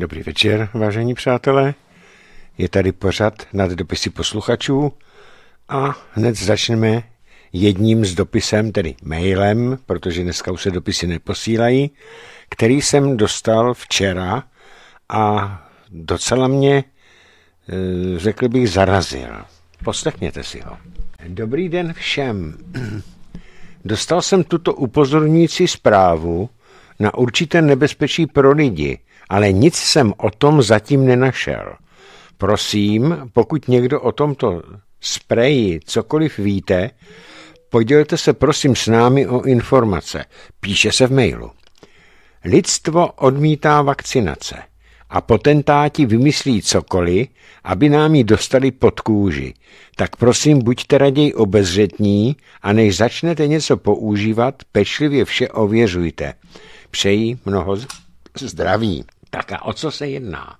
Dobrý večer, vážení přátelé. Je tady pořad nad dopisy posluchačů a hned začneme jedním z dopisem, tedy mailem, protože dneska už se dopisy neposílají, který jsem dostal včera a docela mě, e, řekl bych, zarazil. Poslechněte si ho. Dobrý den všem. Dostal jsem tuto upozornící zprávu na určité nebezpečí pro lidi, ale nic jsem o tom zatím nenašel. Prosím, pokud někdo o tomto spreji cokoliv víte, podělte se prosím s námi o informace. Píše se v mailu. Lidstvo odmítá vakcinace a potentáti vymyslí cokoliv, aby nám ji dostali pod kůži. Tak prosím, buďte raději obezřetní a než začnete něco používat, pečlivě vše ověřujte. Přeji mnoho zdraví. Tak a o co se jedná?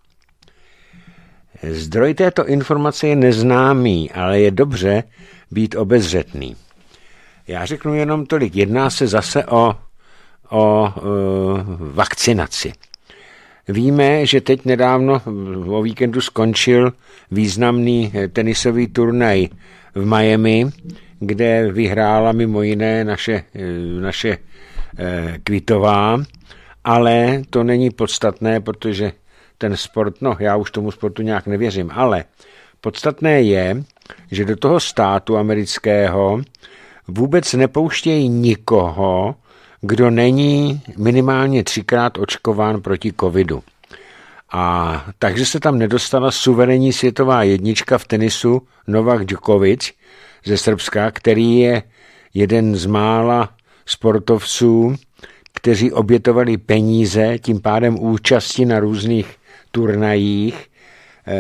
Zdroj této informace je neznámý, ale je dobře být obezřetný. Já řeknu jenom tolik. Jedná se zase o, o e, vakcinaci. Víme, že teď nedávno o víkendu skončil významný eh, tenisový turnaj v Miami, kde vyhrála mimo jiné naše, eh, naše Kvitová ale to není podstatné, protože ten sport, no já už tomu sportu nějak nevěřím, ale podstatné je, že do toho státu amerického vůbec nepouštějí nikoho, kdo není minimálně třikrát očkován proti covidu. A takže se tam nedostala suverénní světová jednička v tenisu Novak Djokovic ze Srbska, který je jeden z mála sportovců, kteří obětovali peníze, tím pádem účasti na různých turnajích, eh,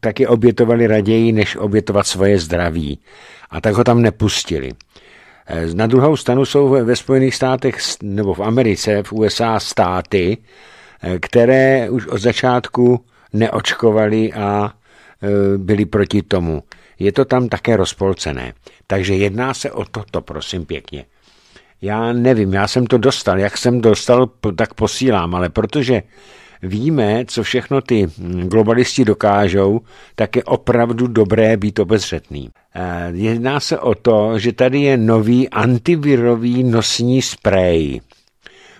taky obětovali raději, než obětovat svoje zdraví. A tak ho tam nepustili. Eh, na druhou stranu jsou ve Spojených státech nebo v Americe, v USA státy, eh, které už od začátku neočkovali a byli proti tomu. Je to tam také rozpolcené. Takže jedná se o toto, prosím pěkně. Já nevím, já jsem to dostal. Jak jsem dostal, tak posílám, ale protože víme, co všechno ty globalisti dokážou, tak je opravdu dobré být obezřetný. Eh, jedná se o to, že tady je nový antivirový nosní sprej.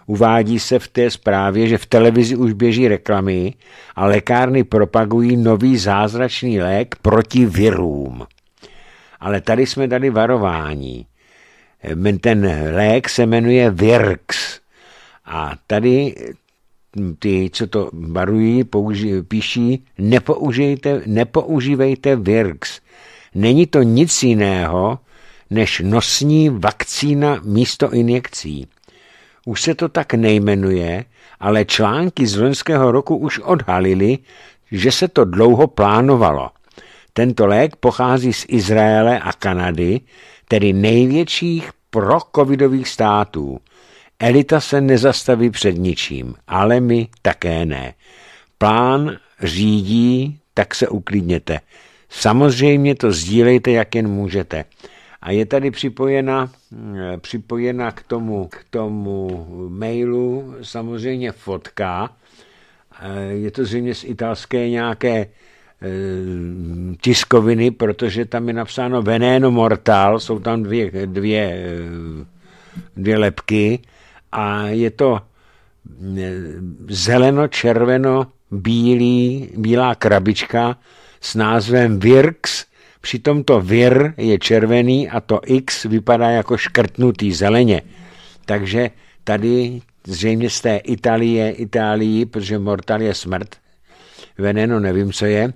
Uvádí se v té zprávě, že v televizi už běží reklamy a lékárny propagují nový zázračný lék proti virům. Ale tady jsme dali varování. Ten lék se jmenuje Virx. A tady ty, co to barují, píší, nepoužijte, nepoužívejte Virx. Není to nic jiného, než nosní vakcína místo injekcí. Už se to tak nejmenuje, ale články z loňského roku už odhalili, že se to dlouho plánovalo. Tento lék pochází z Izraele a Kanady, tedy největších pro pro-covidových států. Elita se nezastaví před ničím, ale my také ne. Plán řídí, tak se uklidněte. Samozřejmě to sdílejte, jak jen můžete. A je tady připojena, eh, připojena k, tomu, k tomu mailu samozřejmě fotka. Eh, je to zřejmě z italské nějaké Eh, tiskoviny, protože tam je napsáno Veneno Mortal, jsou tam dvě, dvě, eh, dvě lepky a je to eh, zeleno-červeno-bílý, bílá krabička s názvem Virx, přitom to vir je červený a to X vypadá jako škrtnutý zeleně. Takže tady zřejmě z té Itálie, Itálii, protože mortal je smrt, veneno, nevím, co je,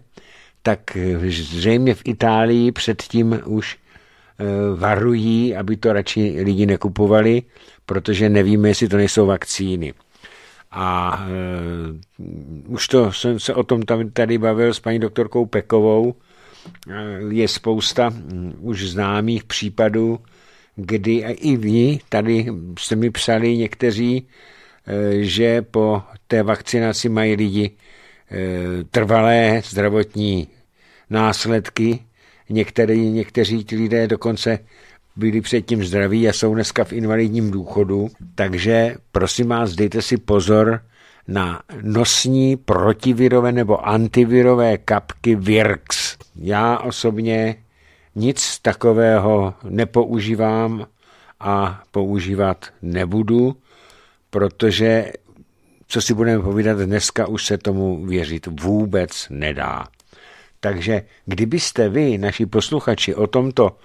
tak eh, zřejmě v Itálii předtím už eh, varují, aby to radši lidi nekupovali, protože nevíme, jestli to nejsou vakcíny. A uh, už to jsem se o tom tam, tady bavil s paní doktorkou Pekovou. Je spousta mm, už známých případů, kdy i vy, tady jste mi psali někteří, že po té vakcinaci mají lidi Eh, trvalé zdravotní následky. Některý, někteří ti lidé dokonce byli předtím zdraví a jsou dneska v invalidním důchodu. Takže prosím vás, dejte si pozor na nosní protivirové nebo antivirové kapky Virx. Já osobně nic takového nepoužívám a používat nebudu, protože co si budeme povídat, dneska už se tomu věřit vůbec nedá. Takže kdybyste vy, naši posluchači, o tomto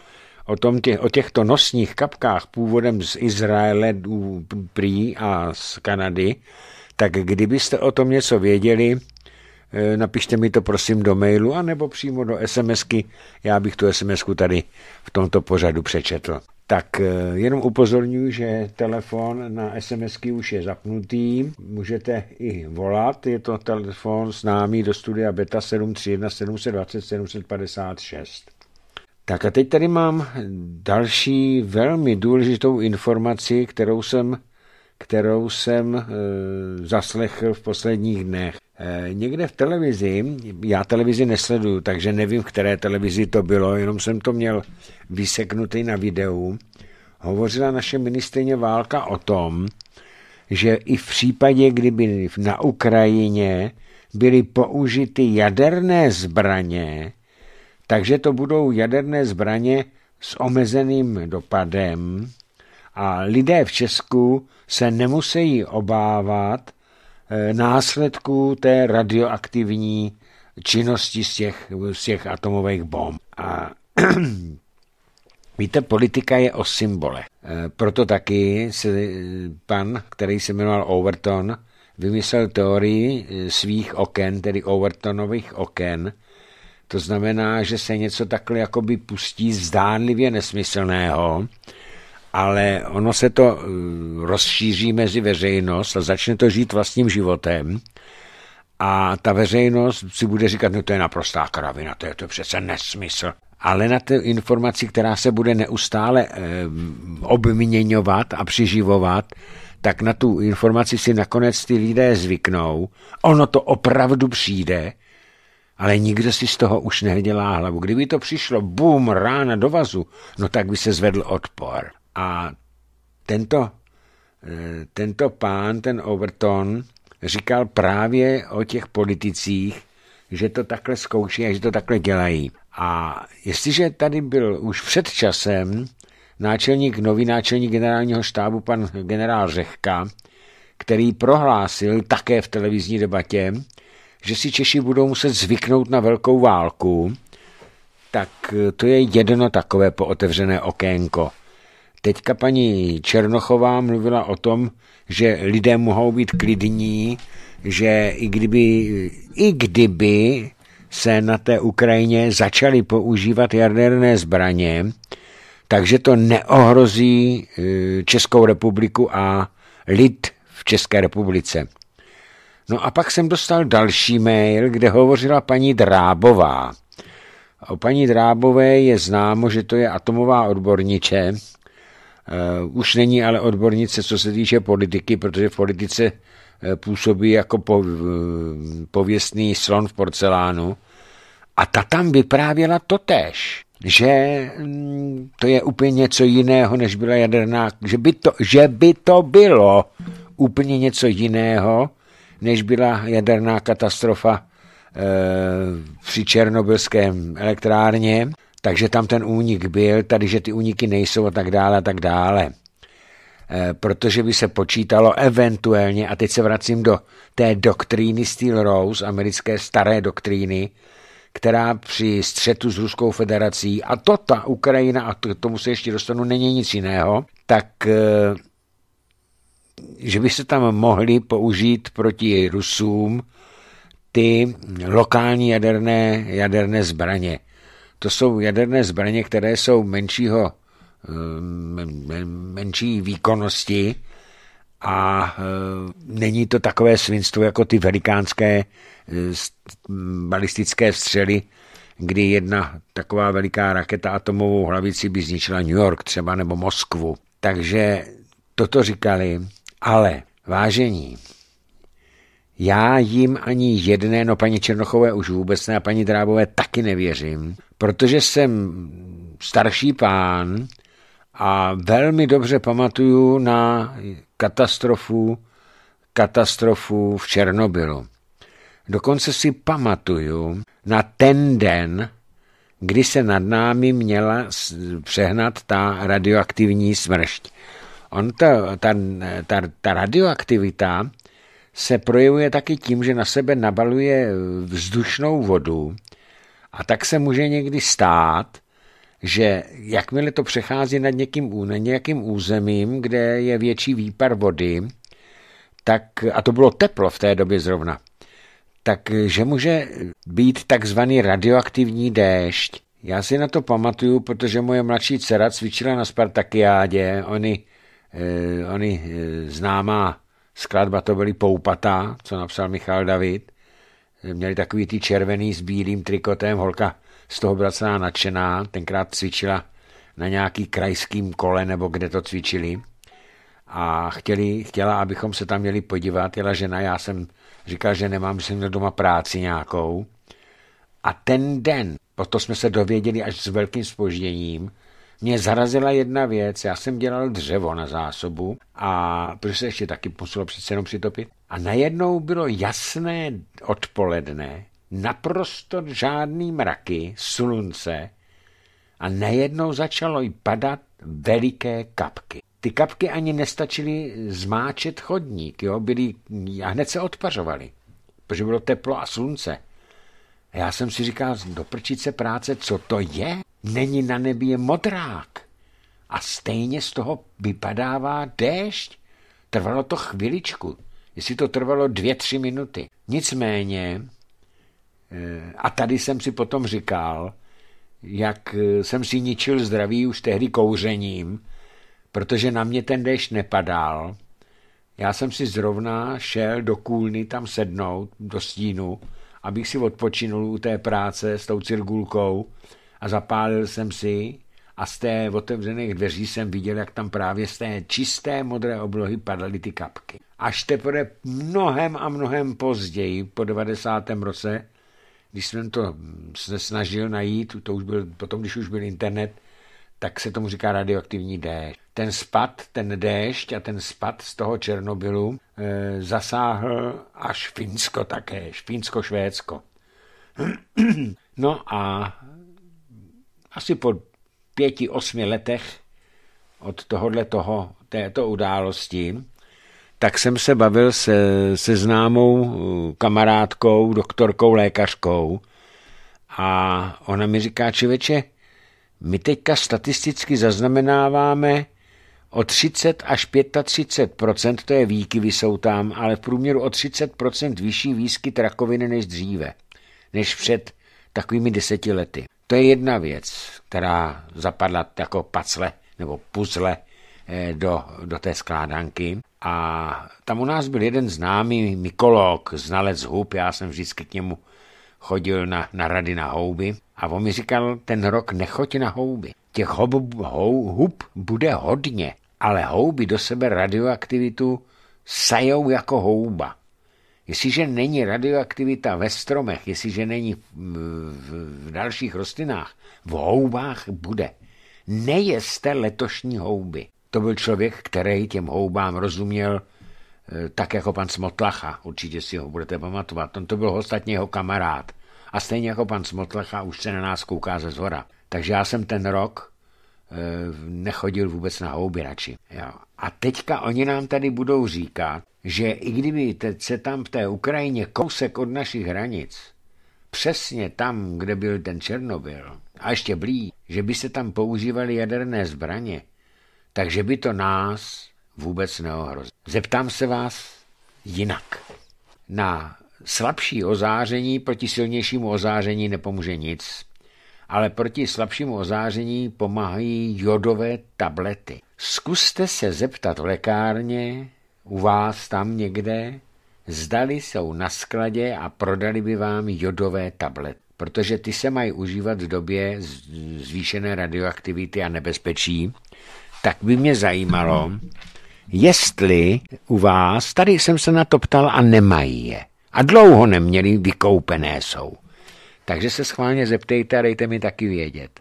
o, tom tě, o těchto nosních kapkách původem z Izraele prý a z Kanady, tak kdybyste o tom něco věděli, eh, napište mi to prosím do mailu anebo přímo do SMSky, já bych tu SMSku tady v tomto pořadu přečetl. Tak eh, jenom upozorňuji, že telefon na SMSky už je zapnutý, můžete i volat, je to telefon s námi do studia Beta 731 720 756. Tak a teď tady mám další velmi důležitou informaci, kterou jsem, kterou jsem e, zaslechl v posledních dnech. Eh, někde v televizi, já televizi nesleduju, takže nevím, v které televizi to bylo, jenom jsem to měl vyseknutý na videu, hovořila naše ministrině Válka o tom, že i v případě, kdyby na Ukrajině byly použity jaderné zbraně, takže to budou jaderné zbraně s omezeným dopadem a lidé v Česku se nemusí obávat, Eh, následků té radioaktivní činnosti z těch, z těch atomových bomb. A víte, politika je o symbole. Eh, proto taky se eh, pan, který se jmenoval Overton, vymyslel teorii svých oken, tedy Overtonových oken. To znamená, že se něco takhle jakoby pustí zdánlivě nesmyslného, ale ono se to eh, rozšíří mezi veřejnost a začne to žít vlastním životem a ta veřejnost si bude říkat, no to je naprostá kravina, to je to přece nesmysl. Ale na té informaci, která se bude neustále eh, obměňovat a přiživovat, tak na tu informaci si nakonec ty lidé zvyknou. Ono to opravdu přijde, ale nikdo si z toho už nedělá hlavu. Kdyby to přišlo, bum, rána do vazu, no tak by se zvedl odpor. A tento, eh, tento pán, ten Overton, říkal právě o těch politicích, že to takhle zkouší a že to takhle dělají. A jestliže tady byl už před časem náčelník, nový náčelník generálního štábu, pan generál Řehka, který prohlásil také v televizní debatě, že si Češi budou muset zvyknout na velkou válku, tak to je jedno takové pootevřené okénko. Teďka paní Černochová mluvila o tom, že lidé mohou být klidní, že i kdyby, i kdyby se na té Ukrajině začaly používat jaderné zbraně, takže to neohrozí e, Českou republiku a lid v České republice. No a pak jsem dostal další mail, kde hovořila paní Drábová. O paní Drábové je známo, že to je atomová odborniče Eh, už není ale odbornice, co se týče politiky, protože v politice eh, působí jako eh, pověstný slon v porcelánu. A ta tam vyprávěla totéž, že mm, to je úplně něco jiného, než byla jaderná, že by to, že by to bylo úplně něco jiného, než byla jaderná katastrofa e, při černobylském elektrárně takže tam ten únik byl, tady, že ty úniky nejsou a tak dále a tak dále. Eh, protože by se počítalo eventuálně, a teď se vracím do té doktríny Steel Rose, americké staré doktríny, která při střetu s Ruskou federací, a to ta Ukrajina, a to tomu se ještě dostanu, není nic jiného, tak eh, že by se tam mohli použít proti Rusům ty lokální jaderné, jaderné zbraně to jsou jaderné zbraně, které jsou menšího, eh, menší výkonnosti a eh, není to takové svinstvo jako ty velikánské eh, balistické střely, kdy jedna taková veliká raketa atomovou hlavici by zničila New York třeba nebo Moskvu. Takže toto říkali, ale vážení, já jim ani jedné, no paní Černochové už vůbec ne a paní Drábové taky nevěřím, protože jsem starší pán a velmi dobře pamatuju na katastrofu, katastrofu v Černobylu. Dokonce si pamatuju na ten den, kdy se nad námi měla přehnat ta radioaktivní smršť. On ta, ta, ta, ta radioaktivita se projevuje taky tím, že na sebe nabaluje vzdušnou vodu a tak se může někdy stát, že jakmile to přechází nad někým, nad nějakým územím, kde je větší výpar vody, tak, a to bylo teplo v té době zrovna, takže může být takzvaný radioaktivní déšť. Já si na to pamatuju, protože moje mladší dcera cvičila na Spartakiádě, oni, eh, oni eh, známá skladba to byly Poupatá, co napsal Michal David. Měli takový ty červený s bílým trikotem, holka z toho byla celá nadšená, tenkrát cvičila na nějaký krajským kole, nebo kde to cvičili. A chtěli, chtěla, abychom se tam měli podívat. Jela žena, já jsem říkal, že nemám, že jsem měl doma práci nějakou. A ten den, o to jsme se dověděli až s velkým spožděním, mě zarazila jedna věc. Já jsem dělal dřevo na zásobu a protože se ještě taky muselo přece jenom přitopit. A najednou bylo jasné odpoledne, naprosto žádný mraky, slunce a najednou začalo jí padat veliké kapky. Ty kapky ani nestačily zmáčet chodník, jo? Byly, a hned se odpařovaly, protože bylo teplo a slunce. Já jsem si říkal, do prčice práce, co to je? Není na nebi je modrák. A stejně z toho vypadává déšť. Trvalo to chviličku, jestli to trvalo dvě, tři minuty. Nicméně, eh, a tady jsem si potom říkal, jak eh, jsem si ničil zdraví už tehdy kouřením, protože na mě ten déšť nepadal. Já jsem si zrovna šel do kůlny tam sednout, do stínu, abych si odpočinul u té práce s tou cirgulkou a zapálil jsem si a z té otevřených dveří jsem viděl, jak tam právě z té čisté modré oblohy padaly ty kapky. Až teprve mnohem a mnohem později, po 90. roce, když jsem to snažil najít, to už byl, potom, když už byl internet, tak se tomu říká radioaktivní déšť. Ten spad, ten déšť a ten spad z toho Černobylu Eh, zasáhl až Finsko také, Finsko, Švédsko. No a asi po pěti, osmi letech od tohohle toho, této události, tak jsem se bavil se, se známou eh, kamarádkou, doktorkou, lékařkou a ona mi říká, čiveče, my teďka statisticky zaznamenáváme O 30 až 35 to je výkyvy jsou tam, ale v průměru o 30 vyšší výskyt rakoviny než dříve, než před takovými deseti lety. To je jedna věc, která zapadla jako pacle nebo puzle eh, do, do té skládanky. A tam u nás byl jeden známý mykolog, znalec hub, já jsem vždycky k němu chodil na, na rady na houby a on mi říkal, ten rok nechoď na houby. Těch hub, hub, hub bude hodně ale houby do sebe radioaktivitu sajou jako houba. Jestliže není radioaktivita ve stromech, jestliže není v, v, v dalších rostlinách, v houbách bude. Nejeste letošní houby. To byl člověk, který těm houbám rozuměl e, tak jako pan Smotlacha, určitě si ho budete pamatovat. On to byl ostatně jeho kamarád. A stejně jako pan Smotlacha už se na nás kouká ze zhora. Takže já jsem ten rok Eh, nechodil vůbec na houby radši. Jo. A teďka oni nám tady budou říkat, že i kdyby se tam v té Ukrajině kousek od našich hranic, přesně tam, kde byl ten Černobyl, a ještě blí, že by se tam používaly jaderné zbraně, takže by to nás vůbec neohrozilo. Zeptám se vás jinak. Na slabší ozáření proti silnějšímu ozáření nepomůže nic ale proti slabšímu ozáření pomáhají jodové tablety. Zkuste se zeptat v lékárně, u vás tam někde, zdali jsou na skladě a prodali by vám jodové tablety, protože ty se mají užívat v době zvýšené radioaktivity a nebezpečí, tak by mě zajímalo, jestli u vás, tady jsem se na to ptal a nemají je. A dlouho neměli, vykoupené jsou. Takže se schválně zeptejte a dejte mi taky vědět.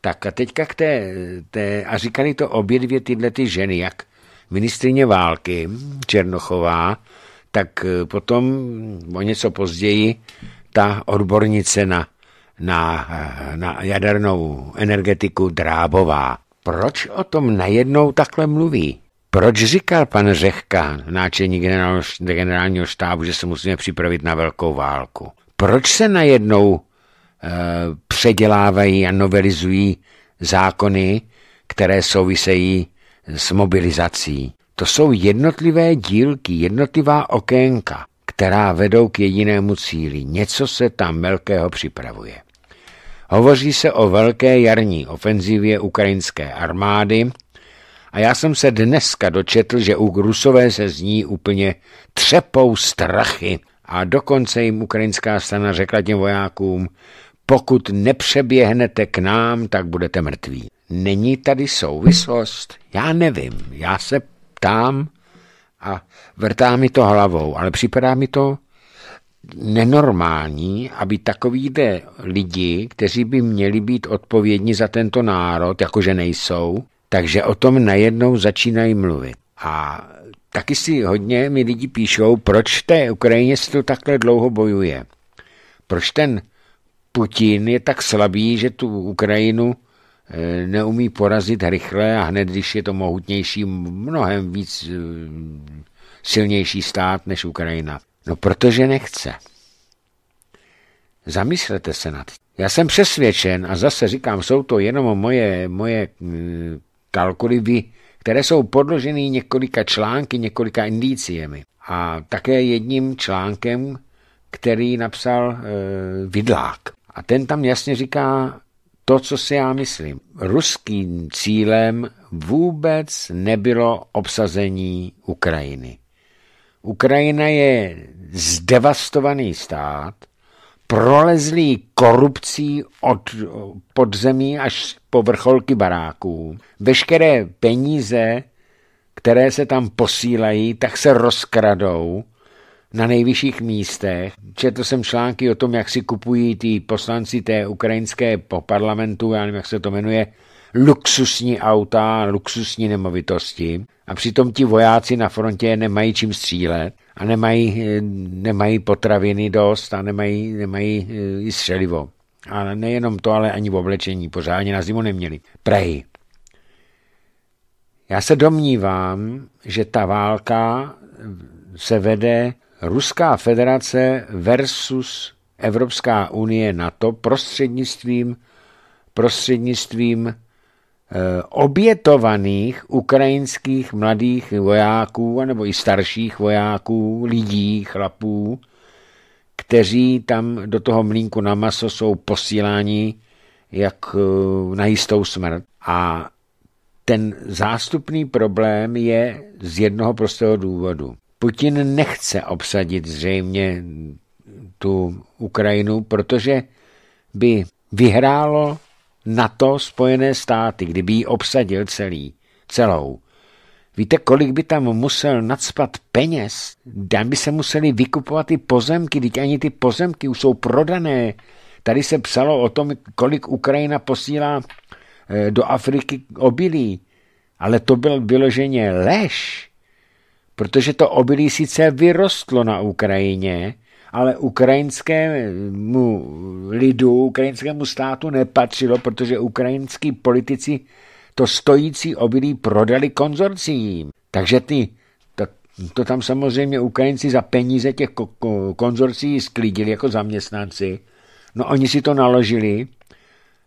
Tak a teďka k té, té a říkali to obě dvě tyhle ty ženy, jak ministrině války Černochová, tak e, potom o něco později ta odbornice na, na, e, na jadernou energetiku Drábová. Proč o tom najednou takhle mluví? Proč říkal pan Řehka, náčelník generálního štábu, že se musíme připravit na velkou válku? proč se najednou e, předělávají a novelizují zákony, které souvisejí s mobilizací. To jsou jednotlivé dílky, jednotlivá okénka, která vedou k jedinému cíli. Něco se tam velkého připravuje. Hovoří se o velké jarní ofenzivě ukrajinské armády a já jsem se dneska dočetl, že u Rusové se zní úplně třepou strachy a dokonce jim ukrajinská strana řekla těm vojákům, pokud nepřeběhnete k nám, tak budete mrtví. Není tady souvislost? Já nevím, já se ptám a vrtá mi to hlavou, ale připadá mi to nenormální, aby takovýhle lidi, kteří by měli být odpovědní za tento národ, jakože nejsou, takže o tom najednou začínají mluvit. A Taky si hodně mi lidi píšou, proč té Ukrajině se to takhle dlouho bojuje. Proč ten Putin je tak slabý, že tu Ukrajinu eh, neumí porazit rychle a hned, když je to mohutnější, mnohem víc eh, silnější stát než Ukrajina. No protože nechce. Zamyslete se nad tím. Já jsem přesvědčen, a zase říkám, jsou to jenom moje, moje mm, kalkuly, vy které jsou podloženy několika články, několika indíciemi. A také jedním článkem, který napsal e, Vidlák. A ten tam jasně říká to, co si já myslím. Ruským cílem vůbec nebylo obsazení Ukrajiny. Ukrajina je zdevastovaný stát – prolezlý korupcí od podzemí až po vrcholky baráků. Veškeré peníze, které se tam posílají, tak se rozkradou na nejvyšších místech. Četl jsem články o tom, jak si kupují ty poslanci té ukrajinské po parlamentu, já nevím, jak se to jmenuje, luxusní auta, luxusní nemovitosti a přitom ti vojáci na frontě nemají čím střílet a nemají, eh, nemají potraviny dost a nemají, nemají eh, i střelivo. A nejenom to, ale ani v oblečení pořádně na zimu neměli. Prej. Já se domnívám, že ta válka se vede Ruská federace versus Evropská unie NATO prostřednictvím, prostřednictvím Eh, obětovaných ukrajinských mladých vojáků, nebo i starších vojáků, lidí, chlapů, kteří tam do toho mlínku na maso jsou posíláni jak eh, na jistou smrt. A ten zástupný problém je z jednoho prostého důvodu. Putin nechce obsadit zřejmě tu Ukrajinu, protože by vyhrálo na to Spojené státy, kdyby ji obsadil celý, celou. Víte, kolik by tam musel nadspat peněz? Tam by se museli vykupovat ty pozemky, teď ani ty pozemky už jsou prodané. Tady se psalo o tom, kolik Ukrajina posílá eh, do Afriky obilí. Ale to byl vyloženě lež, protože to obilí sice vyrostlo na Ukrajině, ale ukrajinskému lidu, ukrajinskému státu nepatřilo, protože ukrajinský politici to stojící obilí prodali konzorcím. Takže ty, to, to tam samozřejmě Ukrajinci za peníze těch konzorcí sklidili jako zaměstnanci. No oni si to naložili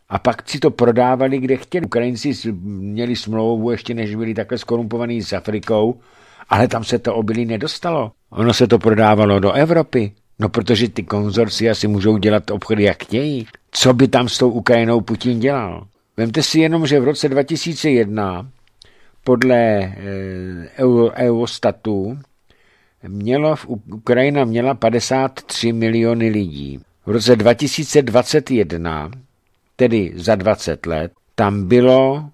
a pak si to prodávali, kde chtěli. Ukrajinci měli smlouvu ještě než byli takhle skorumpovaní s Afrikou, ale tam se to obilí nedostalo. Ono se to prodávalo do Evropy. No protože ty konzorcia si můžou dělat obchody jak chtějí. Co by tam s tou Ukrajinou Putin dělal? Vemte si jenom, že v roce 2001 podle eh, e, Eurostatu mělo, Ukrajina měla 53 miliony lidí. V roce 2021, tedy za 20 let, tam bylo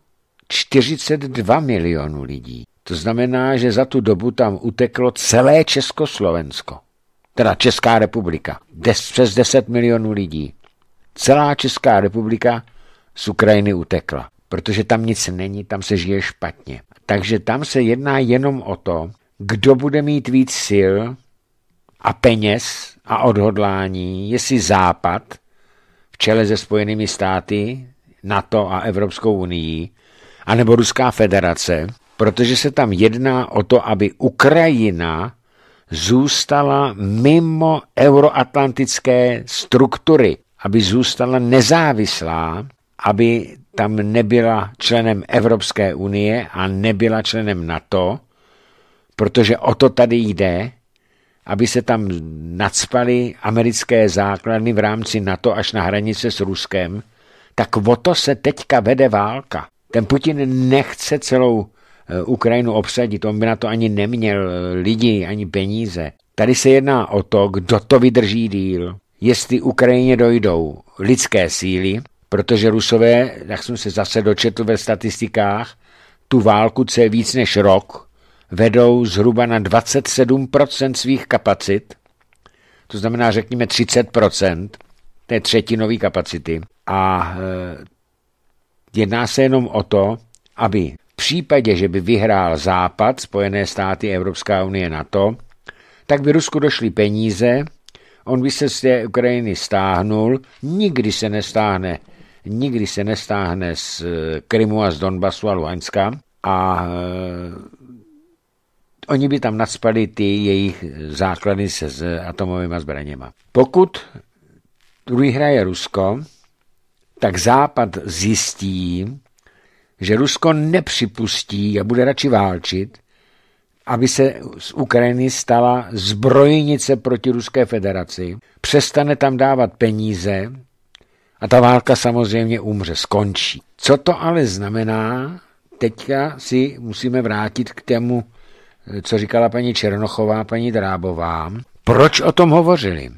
42 milionů lidí. To znamená, že za tu dobu tam uteklo celé Československo teda Česká republika, des, přes 10 milionů lidí. Celá Česká republika z Ukrajiny utekla, protože tam nic není, tam se žije špatně. Takže tam se jedná jenom o to, kdo bude mít víc sil a peněz a odhodlání, jestli Západ v čele se Spojenými státy, NATO a Evropskou unii, anebo Ruská federace, protože se tam jedná o to, aby Ukrajina zůstala mimo euroatlantické struktury, aby zůstala nezávislá, aby tam nebyla členem Evropské unie a nebyla členem NATO, protože o to tady jde, aby se tam nadspaly americké základny v rámci NATO až na hranice s Ruskem, tak o to se teďka vede válka. Ten Putin nechce celou Eh, Ukrajinu obsadit. On by na to ani neměl eh, lidi, ani peníze. Tady se jedná o to, kdo to vydrží díl, jestli Ukrajině dojdou lidské síly, protože Rusové, jak jsem se zase dočetl ve statistikách, tu válku, co je víc než rok, vedou zhruba na 27% svých kapacit, to znamená řekněme 30% té třetinové kapacity. A eh, jedná se jenom o to, aby případě, že by vyhrál Západ, Spojené státy, Evropská unie, NATO, tak by Rusku došly peníze, on by se z té Ukrajiny stáhnul, nikdy se nestáhne, nikdy se nestáhne z eh, Krymu a z Donbasu a Luhanska a eh, oni by tam nadspali ty jejich základy se s atomovými zbraněma. Pokud vyhraje Rusko, tak Západ zjistí, že Rusko nepřipustí a bude radši válčit, aby se z Ukrajiny stala zbrojnice proti Ruské federaci, přestane tam dávat peníze a ta válka samozřejmě umře, skončí. Co to ale znamená, teďka si musíme vrátit k tomu, co říkala paní Černochová, paní Drábová. Proč o tom hovořili?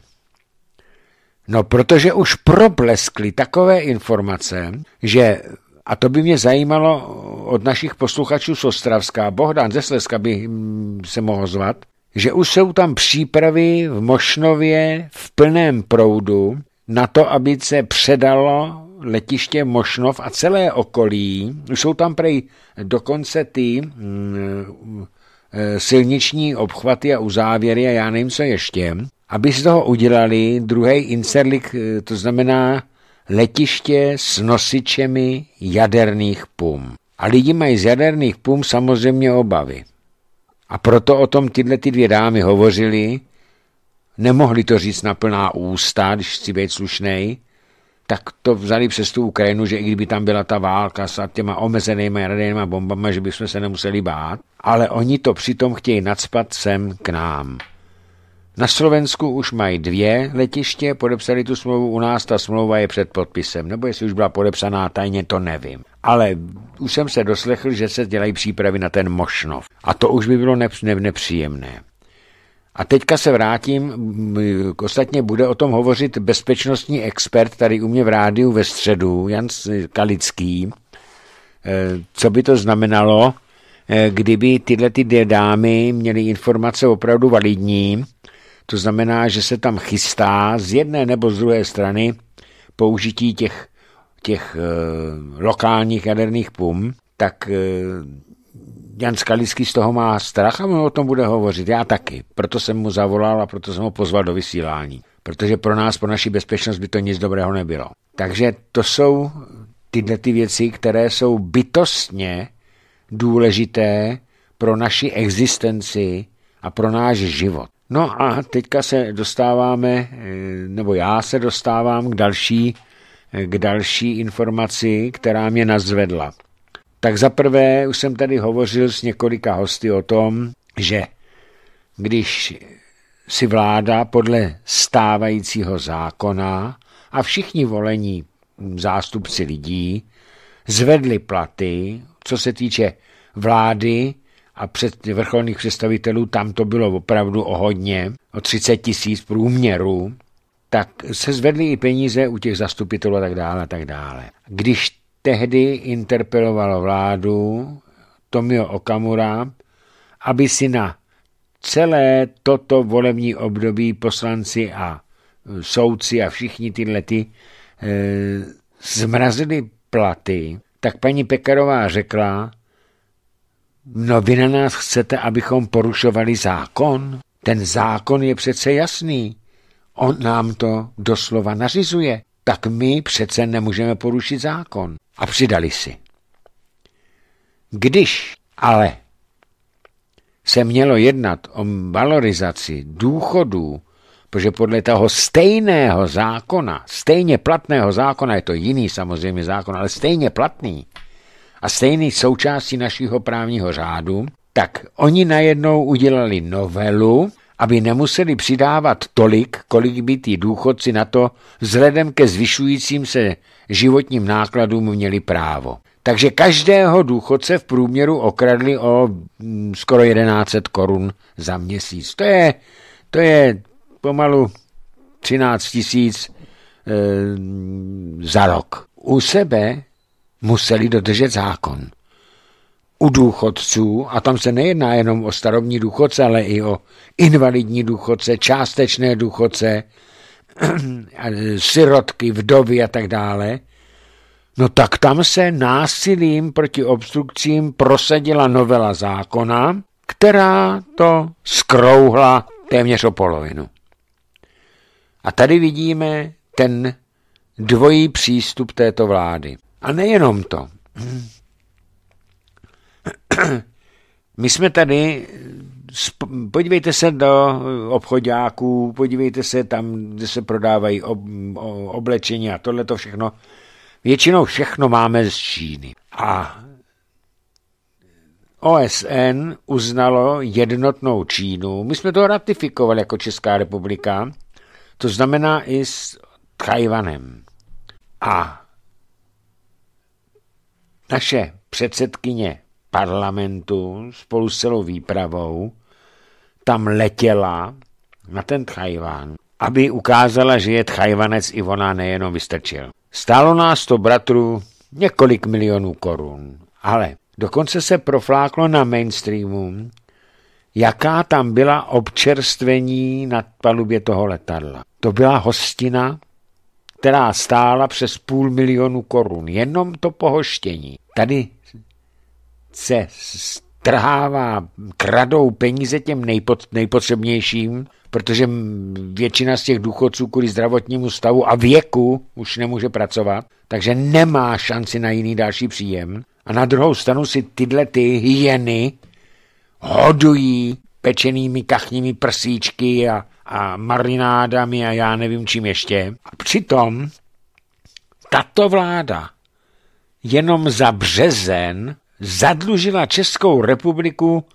No, protože už probleskly takové informace, že a to by mě zajímalo od našich posluchačů z Ostravska, Bohdan ze Slezka by hm, se mohl zvat, že už jsou tam přípravy v Mošnově v plném proudu na to, aby se předalo letiště Mošnov a celé okolí. Už jsou tam prej dokonce ty hm, eh, silniční obchvaty a uzávěry a já nevím, co ještě, aby z toho udělali druhý inserlik, eh, to znamená letiště s nosičemi jaderných pum. A lidi mají z jaderných pum samozřejmě obavy. A proto o tom tyhle ty dvě dámy hovořili, nemohli to říct na plná ústa, když chci být slušnej, tak to vzali přes tu Ukrajinu, že i kdyby tam byla ta válka s těma omezenýma jadernýma bombama, že bychom se nemuseli bát, ale oni to přitom chtějí nadspat sem k nám. Na Slovensku už mají dvě letiště, podepsali tu smlouvu, u nás ta smlouva je před podpisem, nebo jestli už byla podepsaná tajně, to nevím. Ale už jsem se doslechl, že se dělají přípravy na ten Mošnov. A to už by bylo nepříjemné. A teďka se vrátím, ostatně bude o tom hovořit bezpečnostní expert tady u mě v rádiu ve středu, Jan Kalický, e, co by to znamenalo, e, kdyby tyhle ty dámy měly informace opravdu validní, to znamená, že se tam chystá z jedné nebo z druhé strany použití těch, těch e, lokálních jaderných pum, tak e, Jan Skalický z toho má strach a on o tom bude hovořit. Já taky. Proto jsem mu zavolal a proto jsem ho pozval do vysílání. Protože pro nás, pro naši bezpečnost by to nic dobrého nebylo. Takže to jsou tyhle ty věci, které jsou bytostně důležité pro naši existenci a pro náš život. No a teďka se dostáváme, eh, nebo já se dostávám k další, eh, k další informaci, která mě nazvedla. Tak zaprvé už jsem tady hovořil s několika hosty o tom, že když si vláda podle stávajícího zákona a všichni volení zástupci lidí zvedli platy, co se týče vlády, a před vrcholných představitelů tam to bylo opravdu o hodně, o 30 tisíc průměru, tak se zvedly i peníze u těch zastupitelů a tak dále a tak dále. Když tehdy interpelovalo vládu Tomio Okamura, aby si na celé toto volební období poslanci a soudci a všichni tyhle ty e, zmrazili platy, tak paní Pekarová řekla, No vy na nás chcete, abychom porušovali zákon? Ten zákon je přece jasný. On nám to doslova nařizuje. Tak my přece nemůžeme porušit zákon. A přidali si. Když ale se mělo jednat o valorizaci důchodů, protože podle toho stejného zákona, stejně platného zákona, je to jiný samozřejmě zákon, ale stejně platný, a stejný součástí našeho právního řádu, tak oni najednou udělali novelu, aby nemuseli přidávat tolik, kolik by ty důchodci na to vzhledem ke zvyšujícím se životním nákladům měli právo. Takže každého důchodce v průměru okradli o mm, skoro 1100 korun za měsíc. To je, to je pomalu 13 tisíc e, za rok. U sebe museli dodržet zákon. U důchodců, a tam se nejedná jenom o starobní důchodce, ale i o invalidní důchodce, částečné důchodce, e, sirotky, vdovy a tak dále, no tak tam se násilím proti obstrukcím prosadila novela zákona, která to skrouhla téměř o polovinu. A tady vidíme ten dvojí přístup této vlády. A nejenom to. My jsme tady, podívejte se do obchodáků, podívejte se tam, kde se prodávají ob, oblečení a tohle to všechno. Většinou všechno máme z Číny. A OSN uznalo jednotnou Čínu. My jsme to ratifikovali jako Česká republika, to znamená i s Tajvanem. A naše předsedkyně parlamentu spolu s celou výpravou tam letěla na ten Tchajván, aby ukázala, že je Tchajvanec ona nejenom vystačil. Stálo nás to bratru několik milionů korun, ale dokonce se profláklo na mainstreamu, jaká tam byla občerstvení na palubě toho letadla. To byla hostina která stála přes půl milionu korun. Jenom to pohoštění. Tady se strhává, kradou peníze těm nejpot, nejpotřebnějším, protože většina z těch důchodců kvůli zdravotnímu stavu a věku už nemůže pracovat, takže nemá šanci na jiný další příjem. A na druhou stranu si tyhle ty hyeny hodují pečenými kachními prsíčky a a marinádami a já nevím čím ještě. A přitom tato vláda jenom za březen zadlužila Českou republiku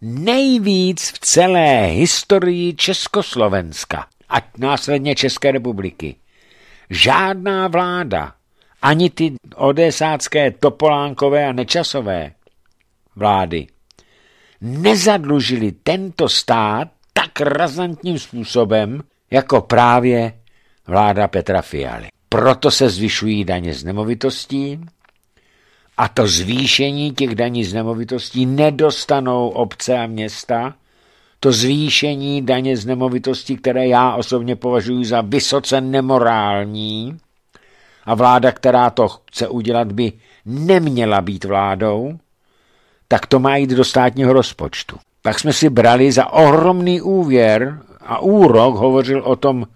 nejvíc v celé historii Československa a následně České republiky. Žádná vláda, ani ty odesácké, topolánkové a nečasové vlády, nezadlužili tento stát tak razantním způsobem, jako právě vláda Petra Fialy. Proto se zvyšují daně z nemovitostí a to zvýšení těch daní z nemovitostí nedostanou obce a města, to zvýšení daně z nemovitostí, které já osobně považuji za vysoce nemorální, a vláda, která to chce udělat, by neměla být vládou, tak to má jít do státního rozpočtu tak jsme si brali za ohromný úvěr a úrok, hovořil o tom eh,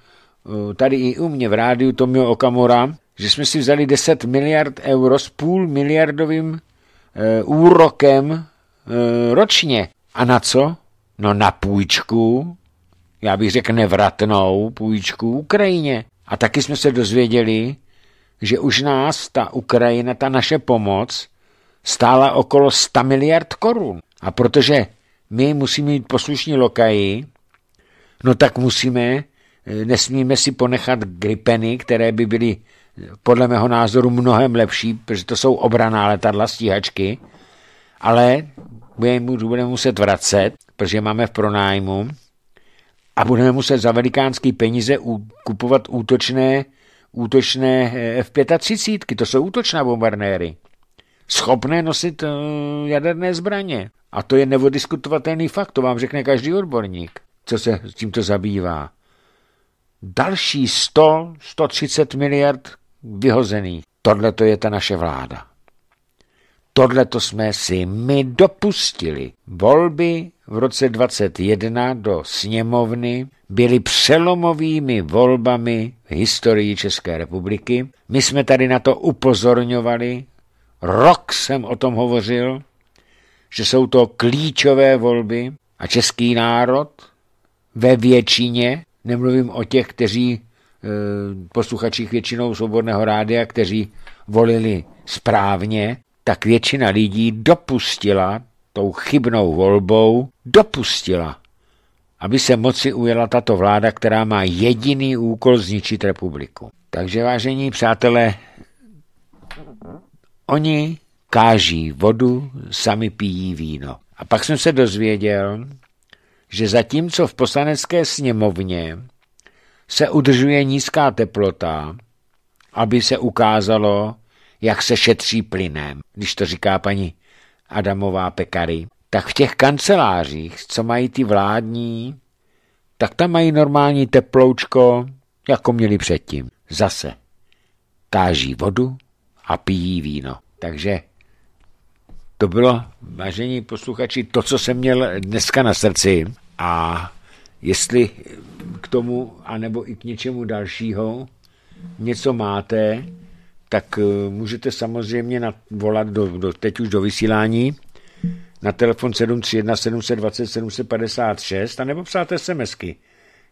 tady i u mě v rádiu Tomio Okamura, že jsme si vzali 10 miliard euro s půl miliardovým e, úrokem e, ročně. A na co? No na půjčku, já bych řekl nevratnou půjčku Ukrajině. A taky jsme se dozvěděli, že už nás ta Ukrajina, ta naše pomoc, stála okolo 100 miliard korun. A protože my musíme být poslušní lokaji, no tak musíme, eh, nesmíme si ponechat gripeny, které by byly eh, podle mého názoru mnohem lepší, protože to jsou obraná letadla, stíhačky, ale budeme muset vracet, protože máme v pronájmu a budeme muset za velikánský peníze kupovat útočné, útočné eh, F-35, to jsou útočná bombardéry schopné nosit eh, jaderné zbraně. A to je nevodiskutovatelný fakt, to vám řekne každý odborník, co se tímto zabývá. Další 100-130 miliard vyhozený. Tohle to je ta naše vláda. Tohle to jsme si my dopustili. Volby v roce 21 do sněmovny byly přelomovými volbami v historii České republiky. My jsme tady na to upozorňovali Rok jsem o tom hovořil, že jsou to klíčové volby a český národ ve většině, nemluvím o těch, kteří e, posluchačích většinou svobodného rádia, kteří volili správně, tak většina lidí dopustila tou chybnou volbou, dopustila, aby se moci ujela tato vláda, která má jediný úkol zničit republiku. Takže vážení přátelé, Oni káží vodu, sami pijí víno. A pak jsem se dozvěděl, že zatímco v poslanecké sněmovně se udržuje nízká teplota, aby se ukázalo, jak se šetří plynem, když to říká paní Adamová Pekary, tak v těch kancelářích, co mají ty vládní, tak tam mají normální teploučko, jako měli předtím. Zase káží vodu, a pijí víno. Takže to bylo, vážení posluchači, to, co jsem měl dneska na srdci a jestli k tomu, anebo i k něčemu dalšího něco máte, tak eh, můžete samozřejmě volat do, do, teď už do vysílání na telefon 731 720 756 a nebo psát SMSky.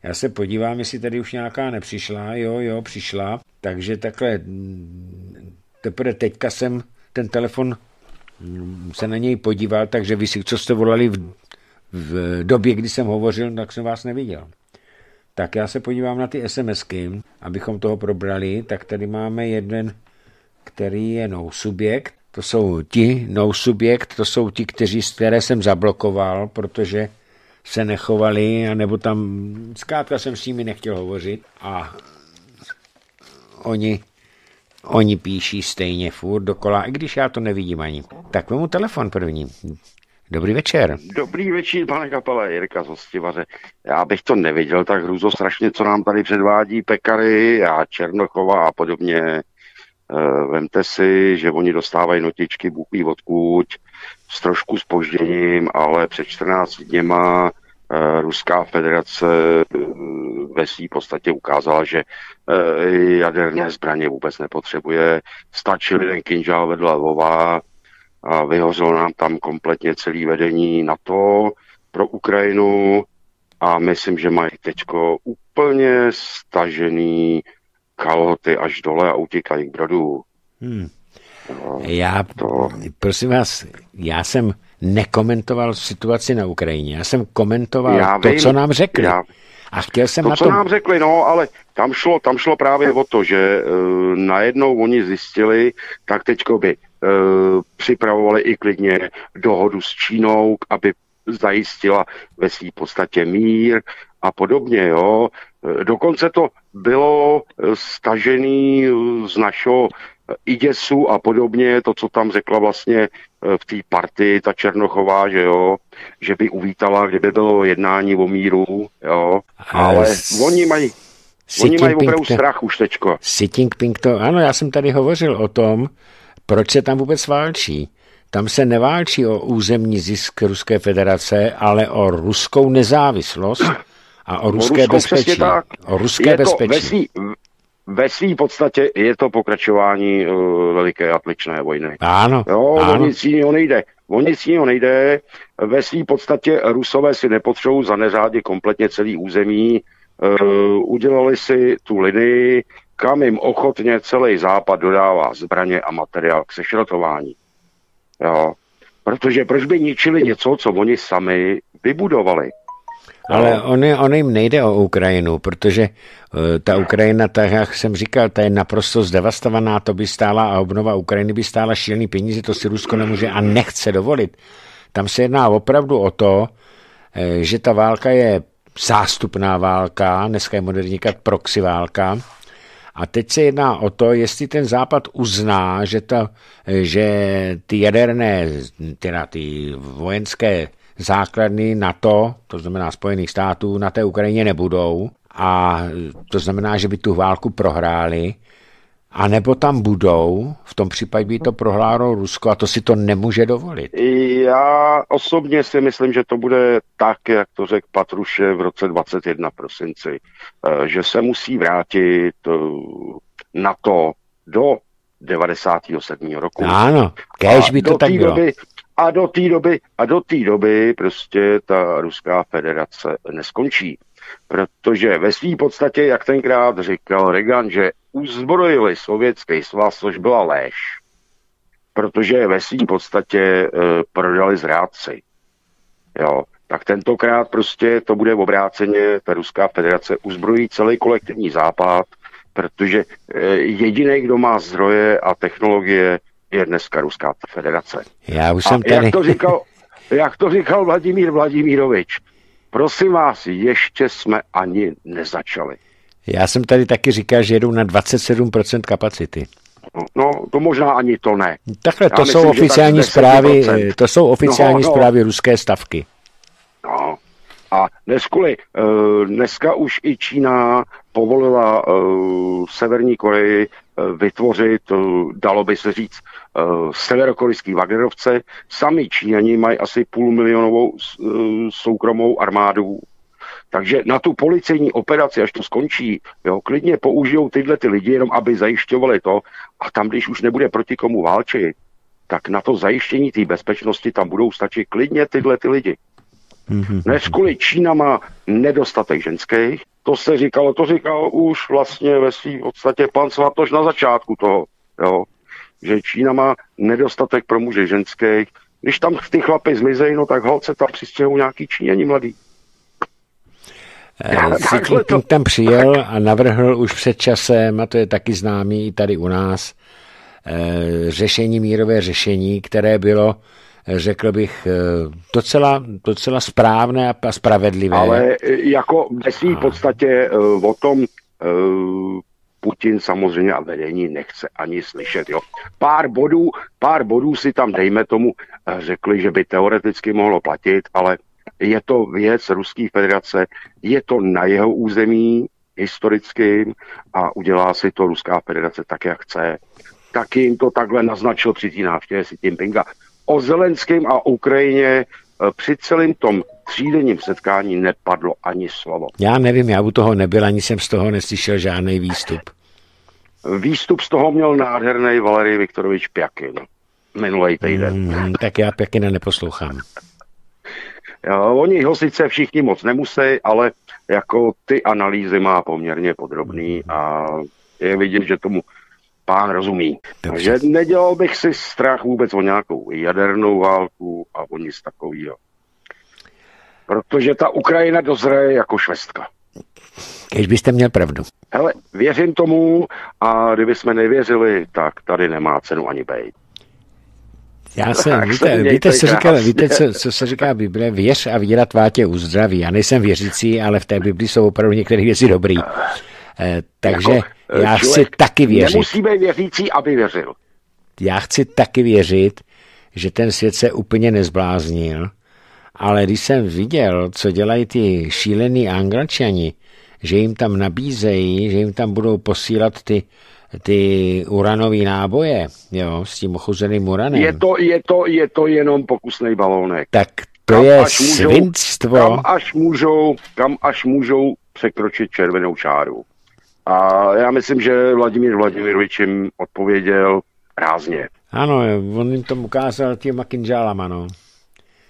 Já se podívám, jestli tady už nějaká nepřišla. Jo, jo, přišla. Takže takhle Teprve teďka jsem ten telefon mm, se na něj podíval, takže vy si, co jste volali v, v době, kdy jsem hovořil, tak jsem vás neviděl. Tak já se podívám na ty SMSky, abychom toho probrali, tak tady máme jeden, který je no subjekt, to jsou ti no subjekt, to jsou ti, kteří, které jsem zablokoval, protože se nechovali, nebo tam, zkrátka jsem s nimi nechtěl hovořit a oni Oni píší stejně furt dokola, i když já to nevidím ani. Tak mu telefon první. Dobrý večer. Dobrý večer, pane kapele, Jirka z Hostivaře. Já bych to neviděl tak hrůzo strašně, co nám tady předvádí pekary a Černochova a podobně. E, vemte si, že oni dostávají notičky, buchví odkud, s trošku spožděním, ale před 14 dněma Eh, Ruská federace eh, ve své podstatě ukázala, že eh, jaderné zbraně vůbec nepotřebuje. Stačil jeden kinžál vedle Lvova a vyhořelo nám tam kompletně celý vedení NATO pro Ukrajinu a myslím, že mají teď úplně stažený kalhoty až dole a utíkají k brodu. Hmm. No, já, to... prosím vás, já jsem nekomentoval situaci na Ukrajině. Já jsem komentoval já to, vím, co nám řekli. Já, a chtěl jsem to, na co tom... nám řekli, no, ale tam šlo, tam šlo právě o to, že uh, najednou oni zjistili, tak teďko by uh, připravovali i klidně dohodu s Čínou, aby zajistila ve své podstatě mír a podobně, jo. Eh, dokonce to bylo stažený z našeho IDESu a podobně, to, co tam řekla vlastně e, v té party ta Černochová, že jo, že by uvítala, kdyby bylo jednání o míru, jo, ale s... oni mají, Xi oni mají opravdu to, strach už teďko. Sitting Pink to, ano, já jsem tady hovořil o tom, proč se tam vůbec válčí. Tam se neválčí o územní zisk Ruské federace, ale o ruskou nezávislost a o ruské o bezpečí. Tak. O ruské je bezpečí. ve svý, ve své podstatě je to pokračování uh, veliké atličné vojny. Ano. Jo, ano. o nic jiného nejde. O nic jiného nejde. Ve své podstatě Rusové si nepotřebují zaneřádit kompletně celý území. Uh, udělali si tu linii, kam jim ochotně celý západ dodává zbraně a materiál k sešrotování. Jo. Protože proč by ničili něco, co oni sami vybudovali? Ale no. on, on jim nejde o Ukrajinu, protože eh, ta Ukrajina, tak jak jsem říkal, ta je naprosto zdevastovaná, to by stála a obnova Ukrajiny by stála šílený peníze, to si Rusko nemůže a nechce dovolit. Tam se jedná opravdu o to, eh, že ta válka je zástupná válka, dneska je moderní proxy válka, a teď se jedná o to, jestli ten Západ uzná, že, ta, eh, že ty jaderné, teda ty vojenské základny NATO, to znamená Spojených států, na té Ukrajině nebudou a to znamená, že by tu válku prohráli, a nebo tam budou, v tom případě by to prohlálo Rusko a to si to nemůže dovolit. Já osobně si myslím, že to bude tak, jak to řekl Patruše v roce 21 prosinci, eh, že se musí vrátit eh, na to do 97. roku. Ano, kež by to tak bylo. Doby, a do té doby, a do té doby prostě ta Ruská federace neskončí. Protože ve své podstatě, jak tenkrát říkal Reagan, že uzbrojili sovětský svaz, což byla léž. Protože ve své podstatě e, prodali zrádci. Jo. Tak tentokrát prostě to bude obráceně, ta Ruská federace uzbrojí celý kolektivní západ, protože e, jediný, kdo má zdroje a technologie, je dneska Ruská federace. Já už jsem A tady. Jak to říkal, jak to říkal Vladimír Vladimírovič, prosím vás, ještě jsme ani nezačali. Já jsem tady taky říkal, že jedou na 27% kapacity. No, no, to možná ani to ne. Takhle, to Já jsou, myslím, oficiální zprávy, to jsou oficiální no, no. zprávy ruské stavky. No. A dnes kvůli, eh, dneska už i Čína povolila uh, Severní Koreji Eh, vytvořit, eh, dalo by se říct, eh, severokorejský Wagnerovce. Sami Číňani mají asi půl milionovou soukromou armádu. Takže na tu policejní operaci, až to skončí, jo, klidně použijou tyhle ty lidi, jenom aby zajišťovali to. A tam, když už nebude proti komu válčit, tak na to zajištění té bezpečnosti tam budou stačit klidně tyhle ty lidi. Mm-hmm. Dnes kvůli Čína má nedostatek ženských, to se říkalo, to říkal už vlastně ve svým podstatě pan Svatoš na začátku toho, jo, že Čína má nedostatek pro muže ženské. Když tam ty chlapy zmizejí, no tak holce tam přistěhují nějaký číňaní mladý. Si Jinping tam přijel a navrhl už před časem, a to je taky známý i tady u nás, eh, řešení, mírové řešení, které bylo řekl bych, eh, docela, docela správné a spravedlivé. Ale eh, jako ve své podstatě eh, o tom Putin samozřejmě a vedení nechce ani slyšet. Jo. Pár, bodů, pár bodů si tam, dejme tomu, řekli, že by teoreticky mohlo platit, ale je to věc Ruské federace, je to na jeho území historicky a udělá si to Ruská federace tak, jak chce. Taky jim to takhle naznačil při té návštěvě si Pinga o Zelenském a Ukrajině e, při celém tom třídenním setkání nepadlo ani slovo. Já nevím, já u toho nebyl, ani jsem z toho neslyšel žádný výstup. Výstup z toho měl nádherný Valerij Viktorovič Pjakin no, minulý týden. Mm, tak já Pjakina neposlouchám. E, oni ho sice všichni moc nemusí, ale jako ty analýzy má poměrně podrobný a je vidět, že tomu pán rozumí. Dobře. Takže nedělal bych si strach vůbec o nějakou jadernou válku a o nic takového. Protože ta Ukrajina dozraje jako švestka. Když byste měl pravdu. Hele, věřím tomu a kdyby jsme nevěřili, tak tady nemá cenu ani bejt. Já se tak víte, se víte, co říká, víte co, co se říká Bible, věř a víra tvá tě uzdraví. Já nejsem věřící, ale v té Bibli jsou opravdu některé věci dobrý. Eh, takže jako, Eh, Já chci taky věřit. Nemusíme věřící, aby věřil. Já chci taky věřit, že ten svět se úplně nezbláznil, ale když jsem viděl, co dělají ty šílení angličani, že jim tam nabízejí, že jim tam budou posílat ty, ty uranové náboje, jo, s tím ochuzeným uranem. Je to, je to, je to jenom pokusný balónek. Tak to kam je svinctvo. Můžou, kam až můžou, kam až můžou překročit červenou čáru. A já myslím, že Vladimír Vladimirovič jim odpověděl rázně. Ano, on jim to ukázal těma kinžálama, no.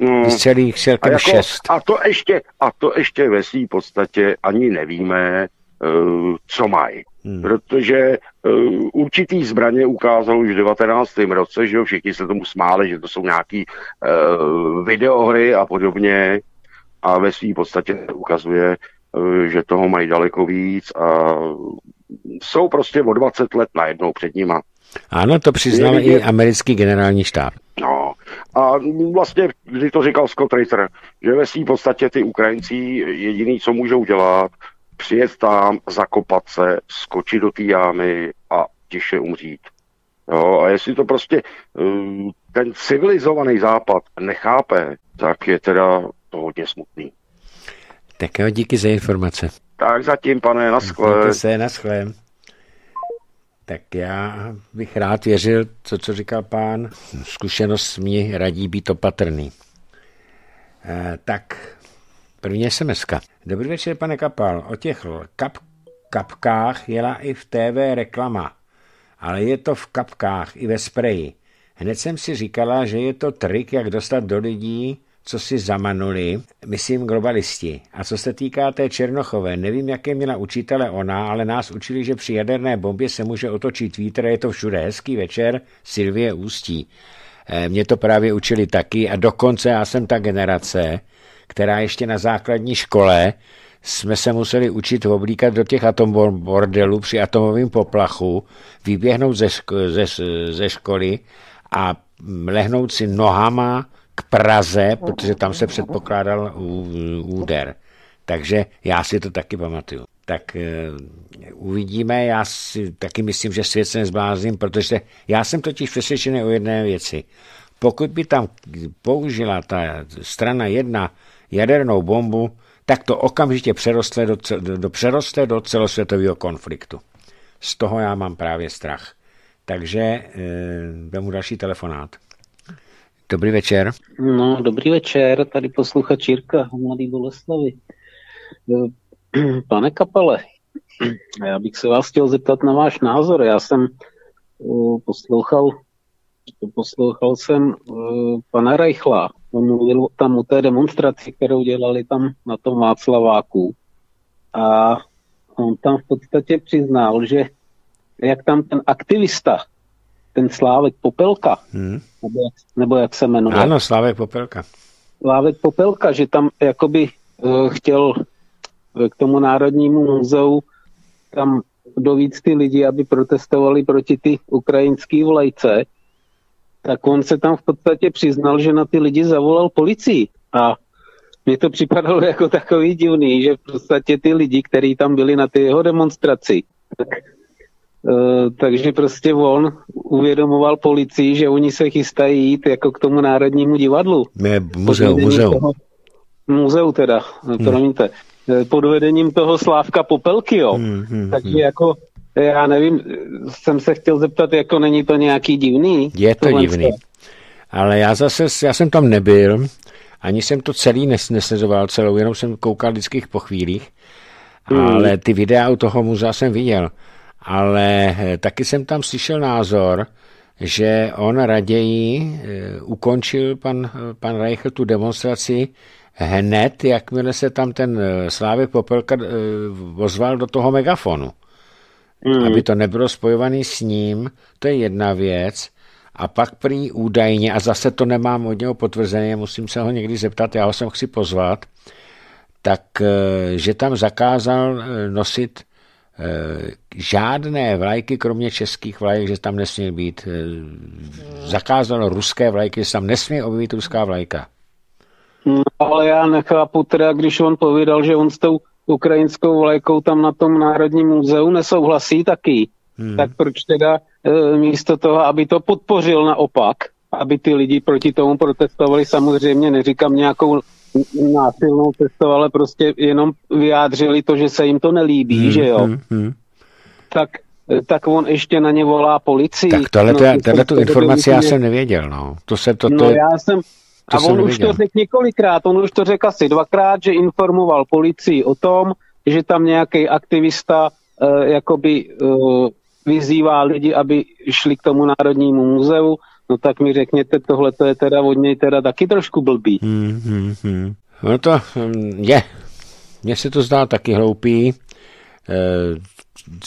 No, celých celkem a, jako, šest. a to ještě, a to ještě ve své podstatě ani nevíme, uh, co mají. Hmm. Protože uh, určitý zbraně ukázal už v 19. roce, že jo, všichni se tomu smáli, že to jsou nějaké uh, eh, videohry a podobně. A ve své podstatě ukazuje, Eh, že toho mají daleko víc a jsou prostě o 20 let najednou před nima. Ano, to přiznal je, i americký generální štáb. No, a vlastně, když to říkal Scott Ritter, že ve svým podstatě ty Ukrajinci jediný, co můžou dělat, přijet tam, zakopat se, skočit do té jámy a tiše umřít. Jo, a jestli to prostě eh, ten civilizovaný západ nechápe, tak je teda to hodně smutný. Tak jo, díky za informace. Tak zatím, pane, naschle. Mějte se, naschle. Tak já bych rád věřil, co, co říkal pán. Zkušenost mi radí být opatrný. E, tak, první sms -ka. Dobrý večer, pane Kapal. O těch kap, kapkách jela i v TV reklama, ale je to v kapkách i ve spreji. Hned jsem si říkala, že je to trik, jak dostat do lidí, co si zamanuli, myslím globalisti. A co se týká té Černochové, nevím, jaké měla učitele ona, ale nás učili, že při jaderné bombě se může otočit vítr, je to všude hezký večer, Silvie Ústí. Eh, mě to právě učili taky a dokonce já jsem ta generace, která ještě na základní škole jsme se museli učit oblíkat do těch atombordelů při atomovém poplachu, vyběhnout ze, ško- ze, ze školy a lehnout si nohama k Praze, protože tam se předpokládal úder. Takže já si to taky pamatuju. Tak eh, uvidíme, já si taky myslím, že svět se nezblázním, protože já jsem totiž přesvědčený o jedné věci. Pokud by tam použila ta strana jedna jadernou bombu, tak to okamžitě přerostle do, do, do, přerostle do celosvětového konfliktu. Z toho já mám právě strach. Takže e, eh, vemu další telefonát. Dobrý večer. No, dobrý večer, tady posluchač Čírka, mladý Boleslavy. Pane Kapale, já bych se vás chtěl zeptat na váš názor. Já jsem eh, poslouchal, poslouchal jsem eh, pana Rajchla. on mluvil tam o té demonstraci, kterou dělali tam na tom Václaváku. A on tam v podstatě přiznal, že jak tam ten aktivista ten Slávek Popelka, hmm. nebo, jak, nebo jak se jmenuje. Ano, Slávek Popelka. Slávek Popelka, že tam jakoby uh, chtěl eh, k tomu Národnímu muzeu tam dovíc ty lidi, aby protestovali proti ty ukrajinské vlajce, tak on se tam v podstatě přiznal, že na ty lidi zavolal policii. A mně to připadalo jako takový divný, že v podstatě ty lidi, kteří tam byli na ty jeho demonstraci, tak Eh, takže prostě on uvědomoval policii, že oni se chystají jít jako k tomu Národnímu divadlu. Ne, muzeu, muzeu. Toho, muzeu teda, eh, hmm. promiňte. Eh, pod vedením toho Slávka Popelky, jo. Hmm, hmm, hmm. takže hmm. jako já nevím, jsem se chtěl zeptat, jako není to nějaký divný? Je to divný. Ale já zase, já jsem tam nebyl, ani jsem to celý nes, nesledoval celou, jenom jsem koukal vždycky po chvílích, hmm. ale ty videa u toho muzea jsem viděl ale eh, taky jsem tam slyšel názor, že on raději eh, ukončil pan, eh, pan Reichl tu demonstraci hned, jakmile se tam ten Slávě Popelka ozval do toho megafonu. Mm. Aby to nebylo spojované s ním, to je jedna věc. A pak prý údajně, a zase to nemám od něho potvrzené, musím se ho někdy zeptat, já ho sem chci pozvat, tak, že tam zakázal nosit Eh, žádné vlajky, kromě českých vlajek, že tam nesmí být. Eh, Zakázalo ruské vlajky, že tam nesmí objevit ruská vlajka. No, ale já nechápu teda, když on povídal, že on s tou ukrajinskou vlajkou tam na tom Národním muzeu nesouhlasí taky, hmm. tak proč teda eh, místo toho, aby to podpořil naopak, aby ty lidi proti tomu protestovali, samozřejmě neříkám nějakou násilnou cestou, ale prostě jenom vyjádřili to, že se jim to nelíbí, hmm, že jo. Hmm, hmm. Tak, tak on ještě na ně volá policii. Tak tohle, no, tohle tu informaci já jsem nevěděl, no. To se to, no, to no, je... já jsem, to a on nevěděl. už to řekl několikrát, on už to řekl asi dvakrát, že informoval policii o tom, že tam nějaký aktivista uh, jakoby uh, vyzývá lidi, aby šli k tomu Národnímu muzeu no tak mi řekněte, tohle to je teda od něj teda taky trošku blbý. mm hmm, No to hmm, je. Mně se to zdá taky hloupý. E,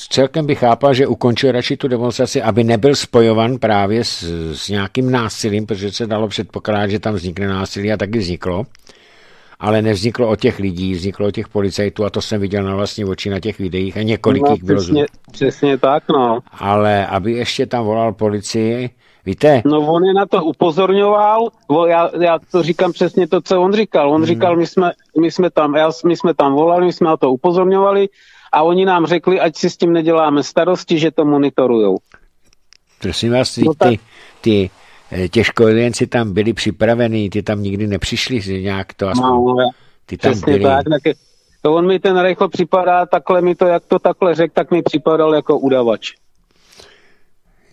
celkem bych chápal, že ukončil radši tu demonstraci, aby nebyl spojovan právě s, s nějakým násilím, protože se dalo předpokládat, že tam vznikne násilí a taky vzniklo. Ale nevzniklo o těch lidí, vzniklo o těch policajtů a to jsem viděl na vlastní oči na těch videích a několik no, jich bylo. Přesně, přesně tak, no. Ale aby ještě tam volal policii, Víte? No on je na to upozorňoval, já, já to říkám přesně to, co on říkal. On hmm. říkal, my jsme, my, jsme tam, já, my jsme tam volali, my jsme na to upozorňovali a oni nám řekli, ať si s tím neděláme starosti, že to monitorujou. Prosím vás, no tak... ty, ty eh, těžkojenci tam byli připravení, ty tam nikdy nepřišli že nějak to aspoň. No, ty tam přesně byli. tak, tak to on mi ten rychle připadá, takhle mi to, jak to takhle řekl, tak mi připadal jako udavač.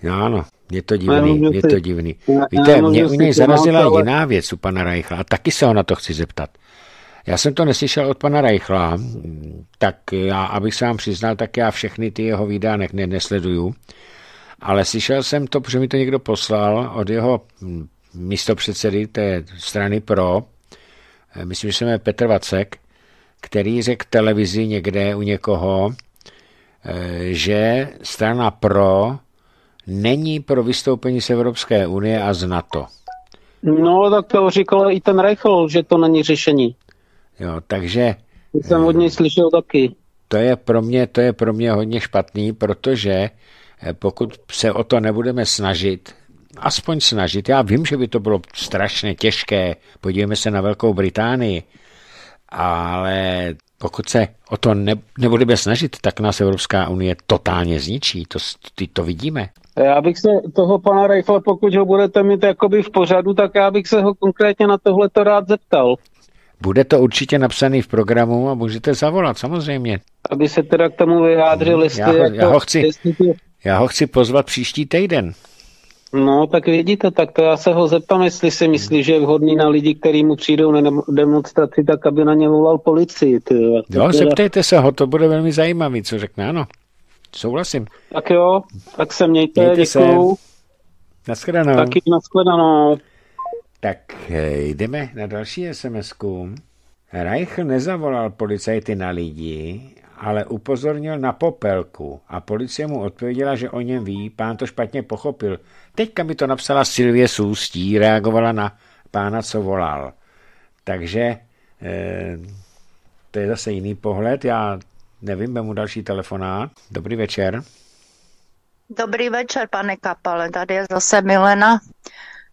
Já Ano, je to divný, nemůžu je si, to divný. Víte, mě u něj zarazila ale... jiná věc u pana Reichla a taky se ho na to chci zeptat. Já jsem to neslyšel od pana Reichla, tak já, abych se vám přiznal, tak já všechny ty jeho výdánek ne, nesleduju, ale slyšel jsem to, protože mi to někdo poslal od jeho místopředsedy té strany PRO, eh, myslím, že se jmenuje Petr Vacek, který řekl televizi někde u někoho, eh, že strana PRO není pro vystoupení z Evropské unie a z NATO. No, tak to říkal i ten Reichl, že to není řešení. Jo, takže... Jsem od něj eh, slyšel taky. To je pro mě, to je pro mě hodně špatný, protože eh, pokud se o to nebudeme snažit, aspoň snažit, já vím, že by to bylo strašně těžké, podívejme se na Velkou Británii, ale pokud se o to ne, nebudeme snažit, tak nás Evropská unie totálně zničí, to, to vidíme. Eh, já bych se toho pana Reichla, pokud ho budete mít jakoby v pořadu, tak já bych se ho konkrétně na tohle to rád zeptal. Bude to určitě napsaný v programu a můžete zavolat, samozřejmě. Aby se teda k tomu vyjádřil, jestli... Já ho, jako, já ho, chci, jestli... já ho chci pozvat příští týden. No, tak vidíte, tak to já se ho zeptám, jestli si myslí, že je vhodný na lidi, kteří mu přijdou na demonstraci, tak aby na ně volal policii. Jo, zeptejte se ho, to bude velmi zajímavý, co řekne, ano. Souhlasím. Tak jo, tak se mějte, mějte děkuju. Se. Naschledanou. Taky naschledanou. Tak eh, jdeme na další sms -ku. Reich nezavolal policajty na lidi, ale upozornil na popelku a policie mu odpověděla, že o něm ví, pán to špatně pochopil. Teďka mi to napsala Silvě Sůstí, reagovala na pána, co volal. Takže eh, to je zase jiný pohled, já Nevím, mu další telefonát. Dobrý večer. Dobrý večer, pane Kapale, tady je zase Milena,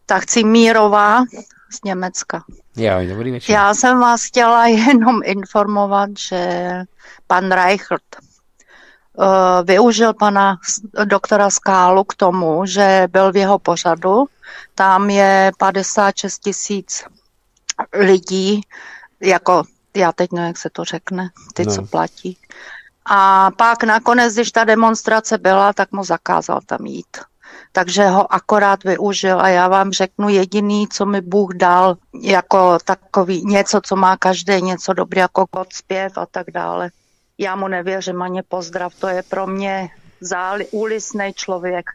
tak chci Mírová z Německa. Jo, dobrý večer. Já jsem vás chtěla jenom informovat, že pan Reichert uh, eh, využil pana doktora Skálu k tomu, že byl v jeho pořadu. Tam je 56 tisíc lidí jako já teď no, jak se to řekne, ty, no. co platí. A pak nakonec, když ta demonstrace byla, tak mu zakázal tam jít. Takže ho akorát využil a já vám řeknu jediný, co mi Bůh dal, jako takový něco, co má každý, něco dobrý, jako kod zpěv a tak dále. Já mu nevěřím ani pozdrav, to je pro mě záli, úlisný člověk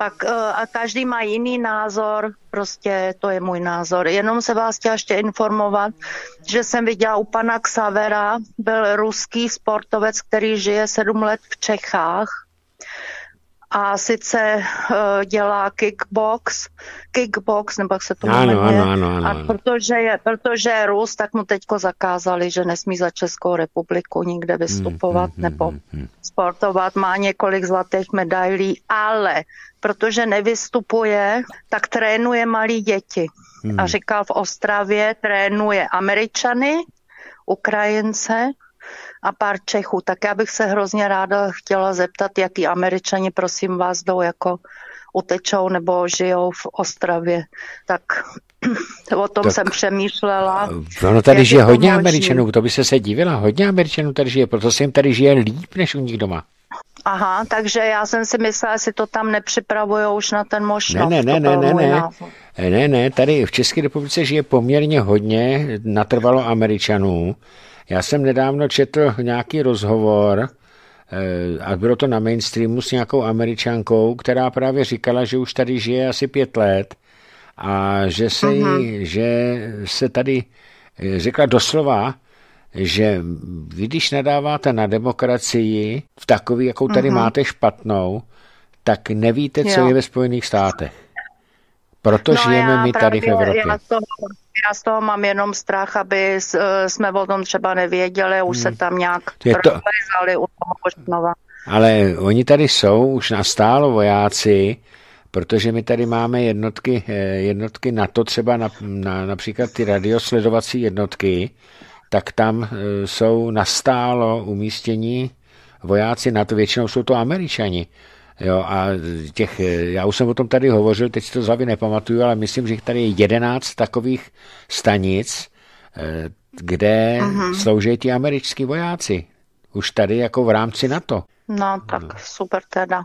pak eh, a každý má jiný názor, prostě to je můj názor. Jenom se vás chtěla ještě informovat, že jsem viděla u pana Xavera, byl ruský sportovec, který žije sedm let v Čechách a sice eh, dělá kickbox, kickbox, nebo jak se to ano, jmenuje. Ano, ano, ano, a protože je, protože je Rus, tak mu teďko zakázali, že nesmí za Českou republiku nikde vystupovat hmm, hmm, hmm nebo hmm, hmm, sportovat. Má několik zlatých medailí, ale protože nevystupuje, tak trénuje malí děti. Hmm. A říkal v Ostravě, trénuje Američany, Ukrajince a pár Čechů. Tak já bych se hrozně ráda chtěla zeptat, jaký Američani, prosím vás, jdou jako utečou nebo žijou v Ostravě. Tak o tom tak, jsem přemýšlela. No, tady žije hodně možný. Američanů, to by se se divila, hodně Američanů tady žije, proto se jim tady žije líp, než u nich doma. Aha, takže já jsem si myslela, jestli to tam nepřipravují už na ten možnost. Ne, ne, ne, ne, ne, eh, ne. Ne, ne, tady v České republice žije poměrně hodně natrvalo Američanů. Já jsem nedávno četl nějaký rozhovor, eh, a bylo to na mainstreamu s nějakou američankou, která právě říkala, že už tady žije asi pět let a že se, mhm. jí, že se tady eh, řekla doslova, že vy, když nadáváte na demokracii v takový, jakou tady mm-hmm. máte špatnou, tak nevíte, co jo. je ve Spojených státech. Proto no, žijeme my tady v Evropě. Já z, toho, já z toho mám jenom strach, aby eh, jsme o tom třeba nevěděli, už hmm. se tam nějak je to... rozvezali u toho znova. Ale oni tady jsou už nastálo vojáci, protože my tady máme jednotky, eh, jednotky na to třeba na, na, například ty radiosledovací jednotky, tak tam e, jsou nastálo umístění vojáci na to, většinou jsou to američani. Jo, a těch, e, já už jsem o tom tady hovořil, teď si to z nepamatuju, ale myslím, že tady je jedenáct takových stanic, e, kde Aha. slouží ti američtí vojáci. Už tady jako v rámci NATO. No tak no. super teda.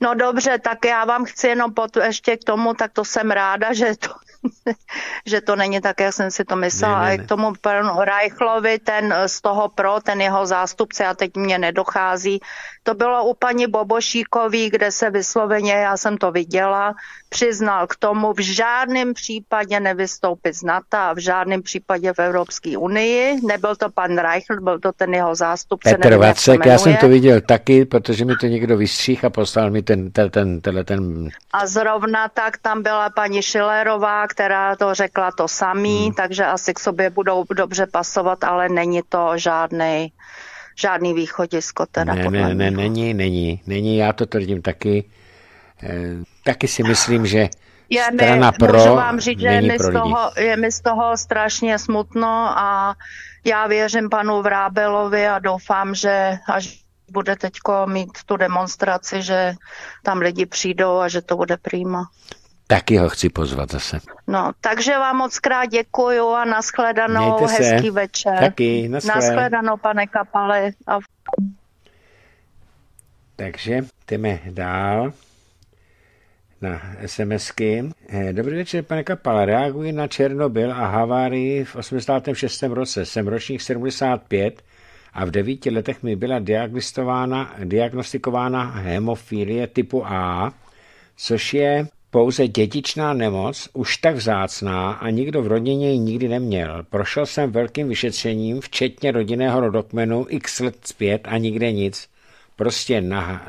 No dobře, tak já vám chci jenom pot, ještě k tomu, tak to jsem ráda, že to, že to není tak, jak jsem si to myslela. Ne, ne, ne. A k tomu panu Reichlovi, ten z toho pro, ten jeho zástupce, a teď mě nedochází to bylo u paní Bobošíkový, kde se vysloveně, já jsem to viděla, přiznal k tomu v žádném případě nevystoupit z NATO a v žádném případě v Evropské unii. Nebyl to pan Reichl, byl to ten jeho zástupce. Petr nevím, Vacek, já jsem to viděl taky, protože mi to někdo vystřih a poslal mi ten, ten, ten, ten, ten... A zrovna tak tam byla paní Šilerová, která to řekla to samý, hmm. takže asi k sobě budou dobře pasovat, ale není to žádný žádný východisko teda ne, ne, ne, není, není, není, já to tvrdím taky. E, taky si myslím, že já strana ne, pro můžu vám říct, že je mi, z toho, je mi z toho strašně smutno a já věřím panu Vrábelovi a doufám, že až bude teďko mít tu demonstraci, že tam lidi přijdou a že to bude přímo. Taky ho chci pozvat zase. No, takže vám moc krát děkuju a nashledanou, Mějte se. hezký večer. Taky, nashledanou. Nashledanou, pane Kapale. A... Takže jdeme dál na SMSky. Eh, dobrý večer, pane Kapale. Reaguji na Černobyl a havárii v 86. roce. Jsem ročník 75 a v devíti letech mi byla diagnostikována hemofilie typu A, což je pouze dětičná nemoc, už tak vzácná a nikdo v rodině ji nikdy neměl. Prošel jsem velkým vyšetřením, včetně rodinného rodokmenu x let zpět a nikde nic. Prostě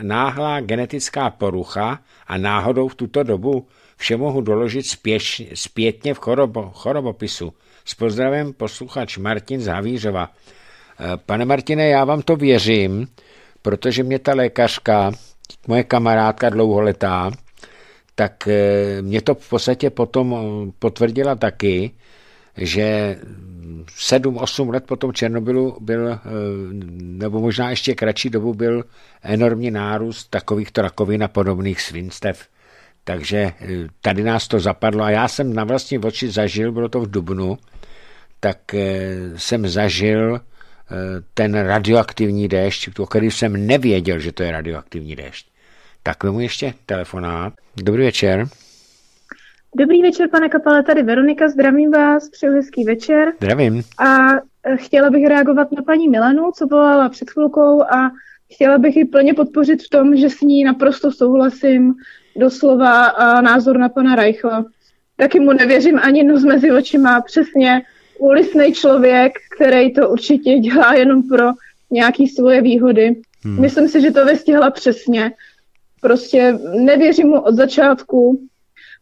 náhlá genetická porucha a náhodou v tuto dobu vše mohu doložit spěš, zpětně v chorobo, chorobopisu. S pozdravem posluchač Martin Zavířova. Eh, pane Martine, já vám to věřím, protože mě ta lékařka, moje kamarádka dlouholetá, tak eh, mě to v podstatě potom eh, potvrdila taky, že 7-8 let potom, Černobylu byl, eh, nebo možná ještě kratší dobu, byl enormní nárůst takovýchto rakovin a podobných svinstev. Takže tady nás to zapadlo a já jsem na vlastní oči zažil, bylo to v Dubnu, tak jsem zažil ten radioaktivní déšť, o který jsem nevěděl, že to je radioaktivní déšť. Tak vemu ještě telefonát. Dobrý večer. Dobrý večer, pane Kapale, tady Veronika, zdravím vás, přeju hezký večer. Zdravím. A eh, chtěla bych reagovat na paní Milanu, co volala před chvilkou a chtěla bych ji plně podpořit v tom, že s ní naprosto souhlasím doslova a názor na pana Reichla. Taky mu nevěřím ani nos mezi očima, přesně ulisnej člověk, který to určitě dělá jenom pro nějaké svoje výhody. Hmm. Myslím si, že to vystihla přesně. Prostě nevěřím mu od začátku.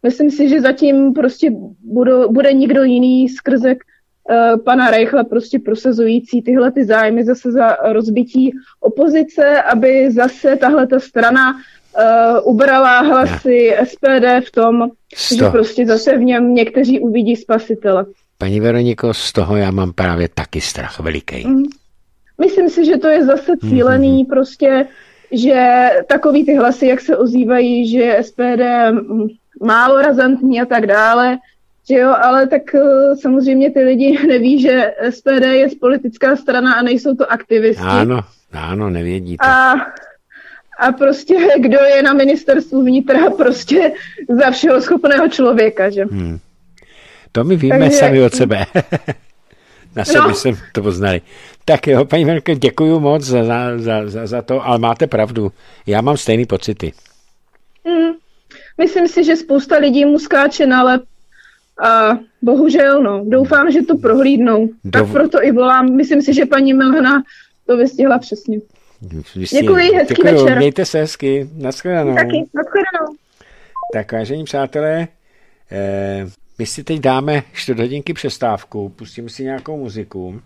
Myslím si, že zatím prostě budu, bude nikdo jiný skrze uh, pana Reichla prostě prosazující tyhle ty zájmy zase za rozbití opozice, aby zase tahle ta strana uh, ubrala hlasy ne. SPD v tom, Sto. že prostě zase v něm někteří uvidí spasitele. Paní Veroniko, z toho já mám právě taky strach veliký. Mm. Myslím si, že to je zase cílený mm-hmm. prostě že takový ty hlasy, jak se ozývají, že SPD málo razantní a tak dále, že jo, ale tak eh, samozřejmě ty lidi neví, že SPD je politická strana a nejsou to aktivisti. Ano, ano, nevědí to. A, a prostě kdo je na ministerstvu vnitra prostě za všeho schopného člověka, že? Hmm. To my víme Takže... sami od sebe. na sobě no. jsem to poznali. Tak jo, paní Merkel, děkuji moc za, za, za, za to, ale máte pravdu. Já mám stejné pocity. Mm, myslím si, že spousta lidí mu skáče na lep a bohužel, no, doufám, že to prohlídnou. Tak proto i volám. Myslím si, že paní Melhna to vystihla přesně. Vystihla. Děkuji, hezký Děkuju, večer. Mějte se hezky, Naschledanou. Taky, naschledanou. Tak vážení přátelé, eh, my si teď dáme čtvrt hodinky přestávku, pustíme si nějakou muziku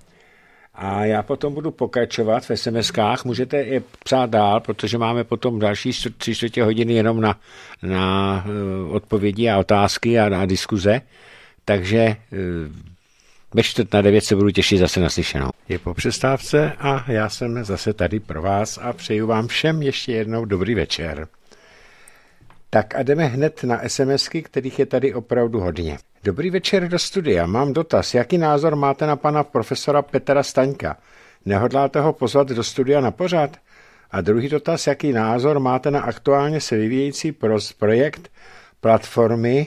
a já potom budu pokračovat v SMSkách, můžete je psát dál, protože máme potom další tři čtvrtě hodiny jenom na, na eh, odpovědi a otázky a na diskuze. Takže eh, ve čtvrt na devět se budu těšit zase naslyšenou. Je po přestávce a já jsem zase tady pro vás a přeju vám všem ještě jednou dobrý večer. Tak a jdeme hned na SMSky, kterých je tady opravdu hodně. Dobrý večer do studia. Mám dotaz. Jaký názor máte na pana profesora Petra Staňka? Nehodláte ho pozvat do studia na pořád? A druhý dotaz, jaký názor máte na aktuálně se vyvíjející projekt platformy,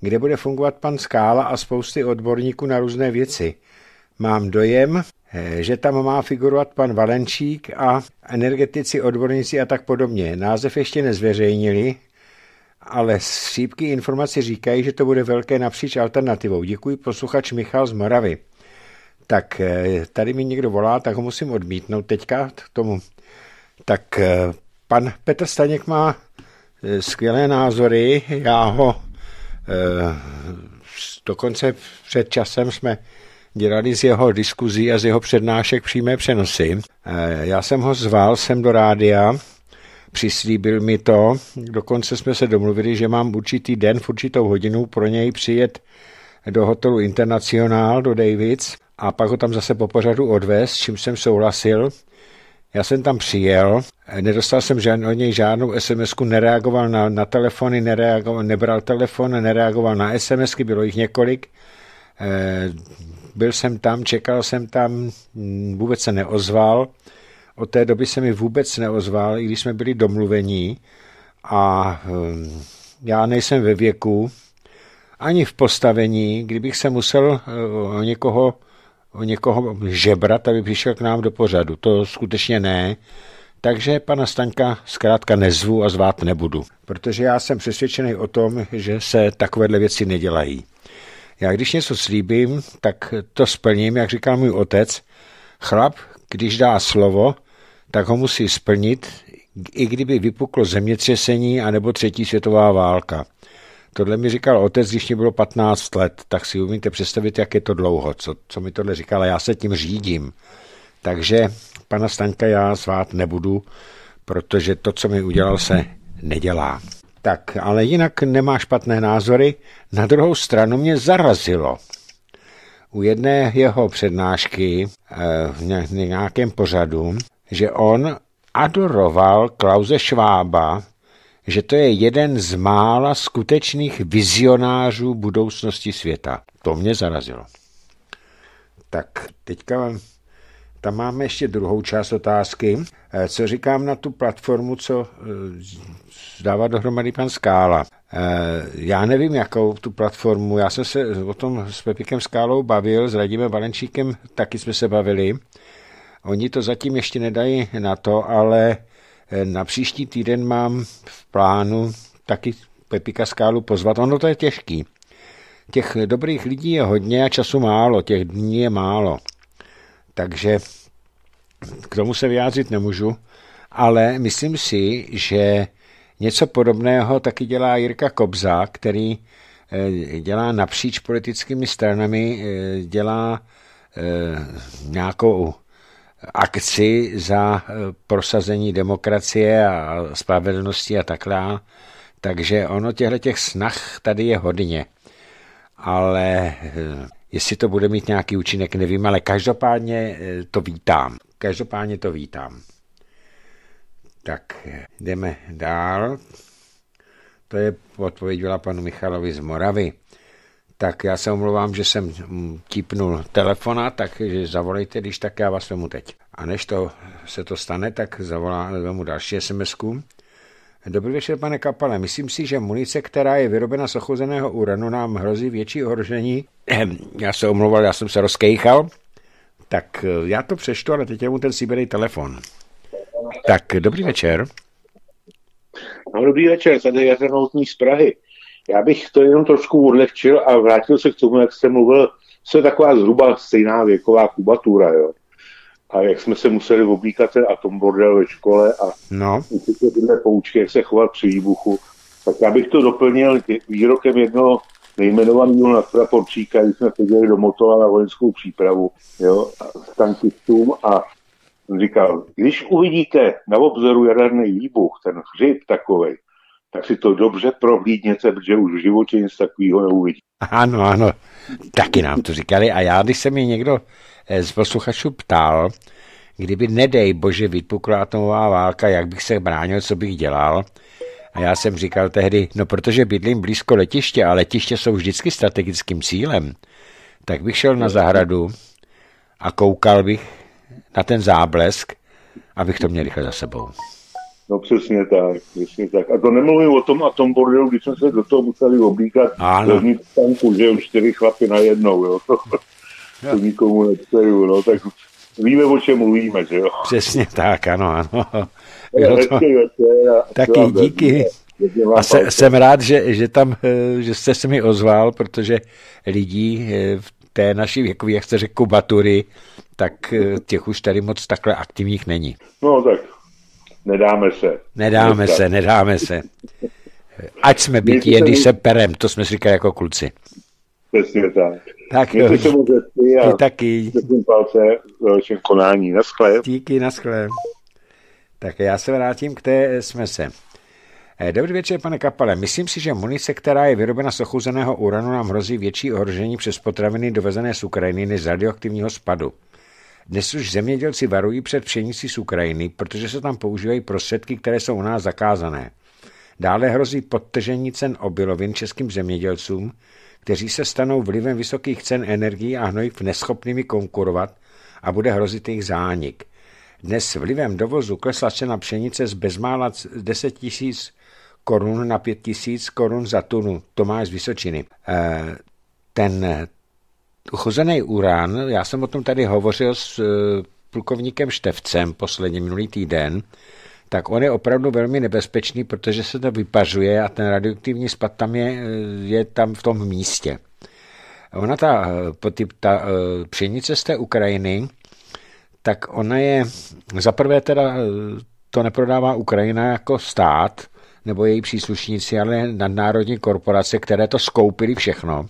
kde bude fungovat pan Skála a spousty odborníků na různé věci. Mám dojem, eh, že tam má figurovat pan Valenčík a energetici, odborníci a tak podobně. Název ještě nezveřejnili, ale sípky informace říkají, že to bude velké napříč alternativou. Děkuji posluchač Michal z Moravy. Tak eh, tady mi někdo volá, tak ho musím odmítnout teďka k tomu. Tak eh, pan Petr Staněk má eh, skvělé názory, já ho dokonce před časem jsme dělali z jeho diskuzí a z jeho přednášek přímé přenosy. Já jsem ho zval sem do rádia, přislíbil mi to, dokonce jsme se domluvili, že mám určitý den v určitou hodinu pro něj přijet do hotelu internacionál do Davids, a pak ho tam zase po pořadu odvést, s čím jsem souhlasil. Já jsem tam přijel, nedostal jsem žádn, od něj žádnou sms nereagoval na, na telefony, nereagoval, nebral telefon, nereagoval na SMSky, bylo jich několik. E, byl jsem tam, čekal jsem tam, vůbec se neozval. Od té doby se mi vůbec neozval, i když jsme byli domluvení a hm, já nejsem ve věku, ani v postavení, kdybych se musel eh, o někoho, o někoho žebrat, aby přišel k nám do pořadu. To skutečně ne. Takže pana Staňka zkrátka nezvu a zvát nebudu, protože já jsem přesvědčený o tom, že se takovéhle věci nedělají. Já když něco slíbím, tak to splním, jak říkal můj otec. Chlap, když dá slovo, tak ho musí splnit, i kdyby vypuklo zemětřesení anebo třetí světová válka. Tohle mi říkal otec, když mě bylo 15 let, tak si umíte představit, jak je to dlouho, co, co mi tohle říkal, já se tím řídím. Takže pana Staňka já zvát nebudu, protože to, co mi udělal, se nedělá. Tak, ale jinak nemá špatné názory. Na druhou stranu mě zarazilo. U jedné jeho přednášky eh, v nějakém pořadu že on adoroval Klause Švába, že to je jeden z mála skutečných vizionářů budoucnosti světa. To mě zarazilo. Tak teďka tam máme ještě druhou část otázky. Eh, co říkám na tu platformu, co eh, dává dohromady pan Skála? Eh, já nevím, jakou tu platformu. Já jsem se o tom s Pepikem Skálou bavil, s Radimem Valenčíkem taky jsme se bavili. Oni to zatím ještě nedají na to, ale eh, na příští týden mám v plánu taky Pepika Skálu pozvat. Ono to je těžký. Těch dobrých lidí je hodně a času málo, těch dní je málo. Takže k tomu se vyjádřit nemůžu, ale myslím si, že něco podobného taky dělá Jirka Kobza, který eh, dělá napříč politickými stranami, eh, dělá nějakou akci za eh, prosazení demokracie a spravedlnosti a tak dále. Takže ono těchto těch snah tady je hodně. Ale eh, jestli to bude mít nějaký účinek, nevím, ale každopádně eh, to vítám. Každopádně to vítám. Tak jdeme dál. To je odpověď byla panu Michalovi z Moravy. Tak já se omlouvám, že jsem mm, típnul telefona, takže zavolejte, když tak já vás vemu teď. A než to, se to stane, tak zavoláme mu další sms -ku. Dobrý večer, pane Kapale. Myslím si, že munice, která je vyrobena z ochozeného uranu, nám hrozí větší ohrožení. Já se omlouval, já jsem se rozkejchal. Tak eh, já to přeštu, ale teď je mu ten síberej telefon. Tak, dobrý večer. No, dobrý večer, tady je z Prahy. Já bych to jenom trošku odlehčil a vrátil se k tomu, jak jste mluvil, co je taková zhruba stejná věková kubatura, jo. A jak jsme se museli oblíkat ten atom bordel ve škole a no. tyhle poučky, jak se chovat při výbuchu. Tak já bych to doplnil výrokem jednoho nejmenovaného natura Porčíka, když jsme seděli do Motola na vojenskou přípravu jo, s tankistům a říkal, když uvidíte na obzoru jaderný výbuch, ten hřib takový, tak si to dobře prohlídněte, protože už v životě nic takového neuvidí. Ano, ano, taky nám to říkali. A já, když se mi někdo eh, z posluchačů ptal, kdyby nedej bože vypukla atomová válka, jak bych se bránil, co bych dělal, a já jsem říkal tehdy, no protože bydlím blízko letiště a letiště jsou vždycky strategickým cílem, tak bych šel na zahradu a koukal bych na ten záblesk, abych to měl rychle za sebou. No přesně tak, přesně tak. A to nemluvím o tom a tom bordelu, když jsme se do toho museli oblíkat vnitř tanku, že už čtyři chlapy na jednou, jo. To, jo. to nikomu nepřeju, no, tak víme, o čem mluvíme, že jo. Přesně tak, ano, ano. Jo, to... Taky díky. A se, jsem rád, že, že tam, eh, že jste se mi ozval, protože lidí eh, v té naší věkové, jak jste řekl, kubatury, tak eh, těch už tady moc takhle aktivních není. No tak Nedáme se. Nedáme se, nedáme se. Ať jsme bytí, jen když se perem, to jsme říkali jako kluci. Přesně tak. Tak jo, eh, ty taky. palce ve vašem konání. skle. Díky, naschle. Tak já se vrátím k té eh, smese. Eh, dobrý večer, pane Kapale. Myslím si, že munice, která je vyrobena z ochuzeného uranu, nám hrozí větší ohrožení přes potraviny dovezené z Ukrajiny než z radioaktivního spadu. Dnes už zemědělci varují před pšenicí z Ukrajiny, protože se tam používají prostředky, které jsou u nás zakázané. Dále hrozí podtržení cen obilovin českým zemědělcům, kteří se stanou vlivem vysokých cen energií a hnojiv neschopnými konkurovat a bude hrozit jejich zánik. Dnes vlivem dovozu klesla cena pšenice z bezmála 10 tisíc korun na 5 tisíc korun za tunu. Tomáš z Vysočiny. Eh, ten Uchozený urán, já jsem o tom tady hovořil s eh, plukovníkem Števcem poslední minulý týden, tak on je opravdu velmi nebezpečný, protože se to vypařuje a ten radioaktivní spad tam je, eh, je tam v tom místě. Ona ta, eh, ta pšenice z té Ukrajiny, tak ona je, zaprvé teda to neprodává Ukrajina jako stát, nebo její příslušníci, ale nadnárodní korporace, které to skoupily všechno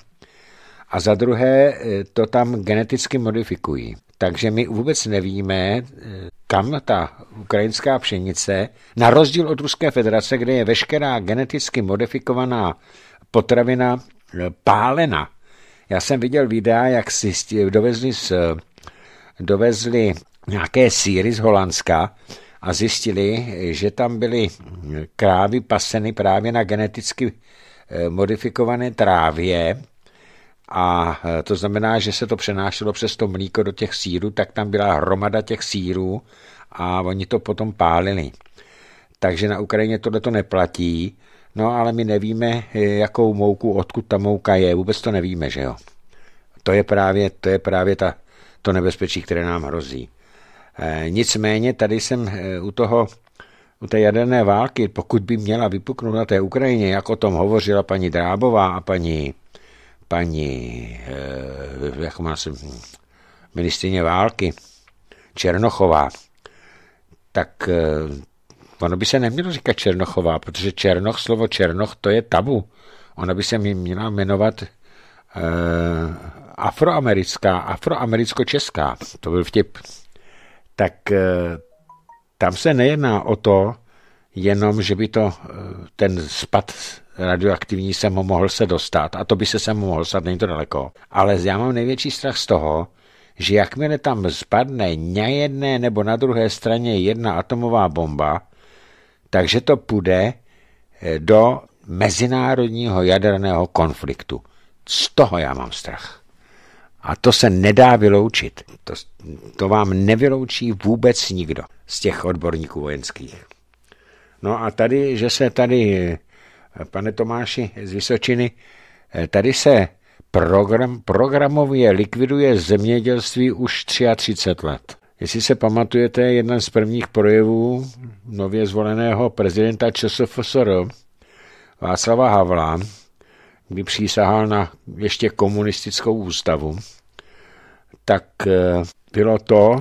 a za druhé eh, to tam geneticky modifikují. Takže my vůbec nevíme, eh, kam ta ukrajinská pšenice, na rozdíl od Ruské federace, kde je veškerá geneticky modifikovaná potravina eh, pálena. Já jsem viděl videa, jak si dovezli, z, dovezli nějaké síry z Holandska a zjistili, že tam byly krávy paseny právě na geneticky modifikované trávě, a eh, to znamená, že se to přenášelo přes to mlíko do těch sírů, tak tam byla hromada těch sírů a oni to potom pálili. Takže na Ukrajině tohle to neplatí, no ale my nevíme, eh, jakou mouku, odkud ta mouka je, vůbec to nevíme, že jo. To je právě, to je právě ta, to nebezpečí, které nám hrozí. E, nicméně tady jsem u toho, u té jaderné války, pokud by měla vypuknout na té Ukrajině, jak o tom hovořila paní Drábová a paní paní, eh, jak má se, ministrině války, Černochová, tak eh, ono by se nemělo říkat Černochová, protože Černoch, slovo Černoch, to je tabu. Ona by se měla jmenovat uh, afroamerická, afroamericko-česká. To byl vtip. Tak uh, tam se nejedná o to, jenom, že by to uh, ten spad radioaktivní jsem mohl se dostat a to by se sem mohl dostat, není to daleko. Ale já mám největší strach z toho, že jakmile tam spadne na jedné nebo na druhé straně jedna atomová bomba, takže to půjde eh, do mezinárodního jaderného konfliktu. Z toho já mám strach. A to se nedá vyloučit. To, to vám nevyloučí vůbec nikdo z těch odborníků vojenských. No a tady, že se tady pane Tomáši z Vysočiny, eh, tady se program, programově likviduje zemědělství už 33 let. Jestli se pamatujete, jeden z prvních projevů nově zvoleného prezidenta ČSFSR Václava Havla, kdy přísahal na ještě komunistickou ústavu, tak eh, bylo to,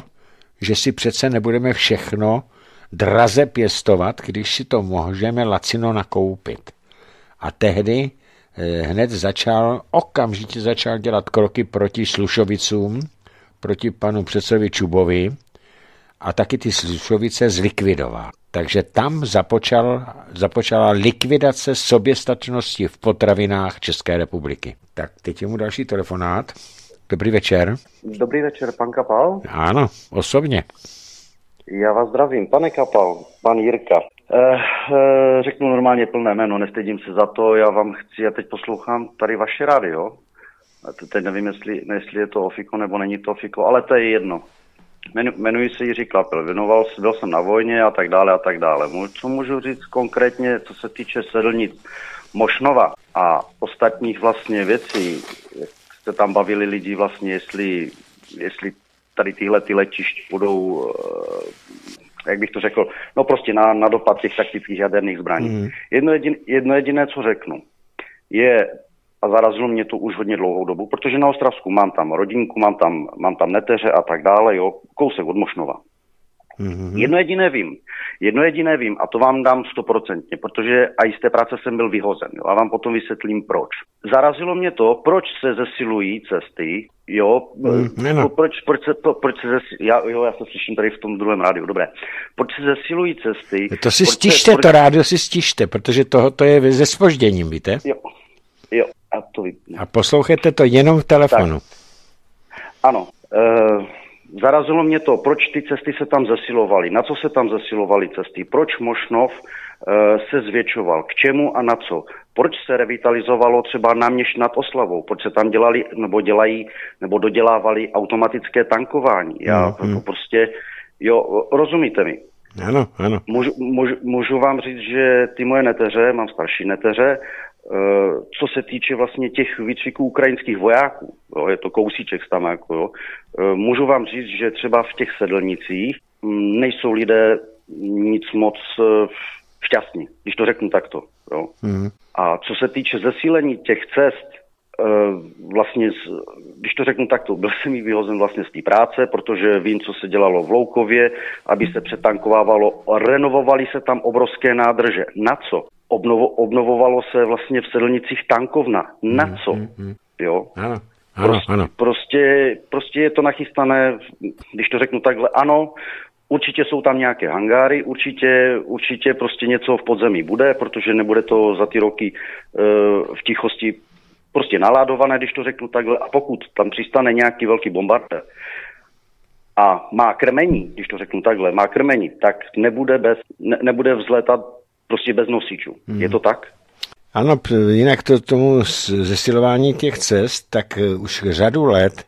že si přece nebudeme všechno draze pěstovat, když si to můžeme lacino nakoupit. A tehdy eh, hned začal, okamžitě začal dělat kroky proti Slušovicům, proti panu předsedovi Čubovi a taky ty Slušovice zlikvidoval. Takže tam započal, započala likvidace soběstačnosti v potravinách České republiky. Tak teď je mu další telefonát. Dobrý večer. Dobrý večer, pan Kapal. Ano, osobně. Já vás zdravím, pane Kapal, pan Jirka. Eh, eh, řeknu normálně plné jméno, nestydím se za to, já vám chci, já teď poslouchám tady vaše rádio, teď nevím, jestli, jestli je to ofiko nebo není to ofiko, ale to je jedno. Jmenuji se Jiří Klapel, věnoval, byl jsem na vojně a tak dále a tak dále. Co můžu říct konkrétně, co se týče sedlnic Mošnova a ostatních vlastně věcí, jak se tam bavili lidi vlastně, jestli, jestli tady tyhle ty letiště budou eh, jak bych to řekl, no prostě na, na dopad těch taktických jaderných zbraní. Mm. Jedno, jedin, jedno jediné, co řeknu, je, a zarazilo mě to už hodně dlouhou dobu, protože na Ostravsku mám tam rodinku, mám tam, mám tam neteře a tak dále, jo, kousek od Mošnova. Mm-hmm. Jedno jediné vím. Jedno jediné vím a to vám dám stoprocentně, protože a z té práce jsem byl vyhozen. Jo, a vám potom vysvětlím proč. Zarazilo mě to, proč se zesilují cesty, jo, mm, no. proč, proč se, to, proč se zesilují, já, jo, já se slyším tady v tom druhém rádiu, dobré. Proč se zesilují cesty? No to si stište, proč... to rádio si stište, protože toho to je ze spožděním, víte? Jo, jo, a to A poslouchejte to jenom v telefonu. Tak. Ano, uh zarazilo mě to, proč ty cesty se tam zesilovaly, na co se tam zesilovaly cesty, proč Mošnov e, se zvětšoval, k čemu a na co. Proč se revitalizovalo třeba náměšť nad Oslavou? Proč se tam dělali, nebo dělají, nebo dodělávali automatické tankování? Já no, to, to prostě, jo, rozumíte mi. Ano, ano. Můžu, můžu, můžu vám říct, že ty moje neteře, mám starší neteře, Eh, co se týče vlastně těch výcviků ukrajinských vojáků, jo, je to kousíček tam, jako, jo, eh, můžu vám říct, že třeba v těch sedlnicích hm, nejsou lidé nic moc eh, šťastní, když to řeknu takto. Jo. Mm. A co se týče zesílení těch cest, vlastně, když to řeknu takto, byl jsem jí vyhozen vlastně z té práce, protože vím, co se dělalo v Loukově, aby se přetankovávalo, renovovaly se tam obrovské nádrže. Na co? obnovo, obnovovalo se vlastně v Sedlnicích tankovna. Na mm, co? Mm, mm. Jo? Ano. Ano, prostě, ano. Prostě, prostě je to nachystané, když to řeknu takhle, ano, Určitě jsou tam nějaké hangáry, určitě, určitě prostě něco v podzemí bude, protože nebude to za ty roky e, v tichosti prostě naládované, když to řeknu takhle. A pokud tam přistane nějaký velký bombardér a má krmení, když to řeknu takhle, má krmení, tak nebude, bez, ne, nebude vzletat prostě bez nosičů. Hmm. Je to tak? Ano, jinak to tomu zesilování těch cest, tak eh, už řadu let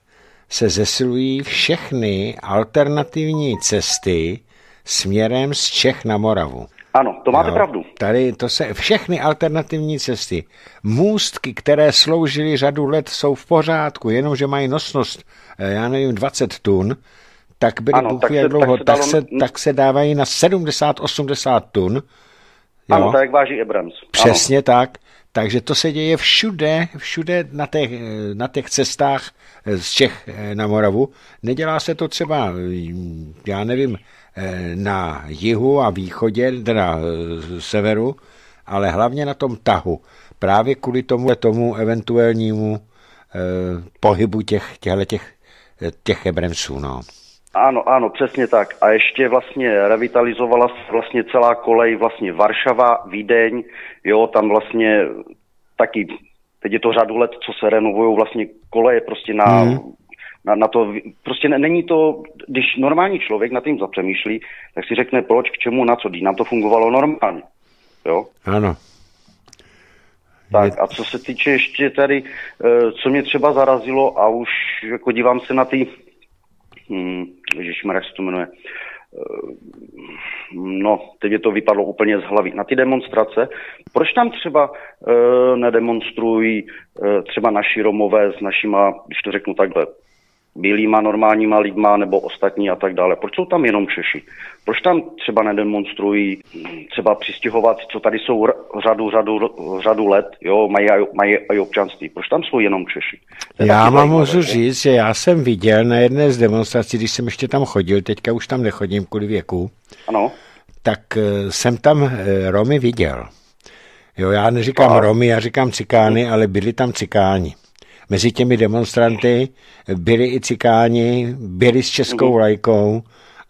se zesilují všechny alternativní cesty směrem z Čech na Moravu. Ano, to máte jo, pravdu. Tady to se všechny alternativní cesty, můstky, které sloužily řadu let, jsou v pořádku, jenomže mají nosnost, eh, já nevím, 20 tun, tak byly ano, tak se, dlouho, tak se, tak, se, tak se dávají na 70-80 tun, Jo? Ano, tak váží Abrams. Přesně ano. tak. Takže to se děje všude, všude na těch, na těch cestách z Čech eh, na Moravu. Nedělá se to třeba, eh, já nevím, eh, na jihu a východě, na severu, ale hlavně na tom tahu. Právě kvůli tomu, tomu eventuálnímu pohybu těch, těch, těch, těch Ebremsů. No. Ano, ano, přesně tak. A ještě vlastně revitalizovala vlastně celá kolej vlastně Varšava, Vídeň, jo, tam vlastně taky, teď je to řadu let, co se renovují vlastně koleje prostě na mm na, na to, prostě ne, není to, když normální člověk nad tím zapřemýšlí, tak si řekne proč, k čemu, na co, dí, nám to fungovalo normálně, jo? Ano. Tak a co se týče ještě tady, eh, co mě třeba zarazilo a už jako dívám se na ty, hmm, Ježišmarja se to jmenuje, eh, no, teď je to vypadlo úplně z hlavy, na ty demonstrace. Proč tam třeba e, nedemonstrují e, třeba naši Romové s našima, když to řeknu takhle, bílýma normálníma lidma nebo ostatní a tak dále. Proč jsou tam jenom Češi? Proč tam třeba nedemonstrují třeba přistěhovat, co tady jsou řadu, řadu, řadu let, jo, mají, mají i občanství. Proč tam jsou jenom Češi? je já vám můžu říct, že já jsem viděl na jedné z demonstrací, když jsem ještě tam chodil, teďka už tam nechodím kvůli věku, ano. tak eh, jsem tam eh, Romy viděl. Jo, já neříkám a... Romy, já říkám Cikány, ale byli tam Cikáni. Mezi těmi demonstranty byli i cikáni, byli s českou mhm. lajkou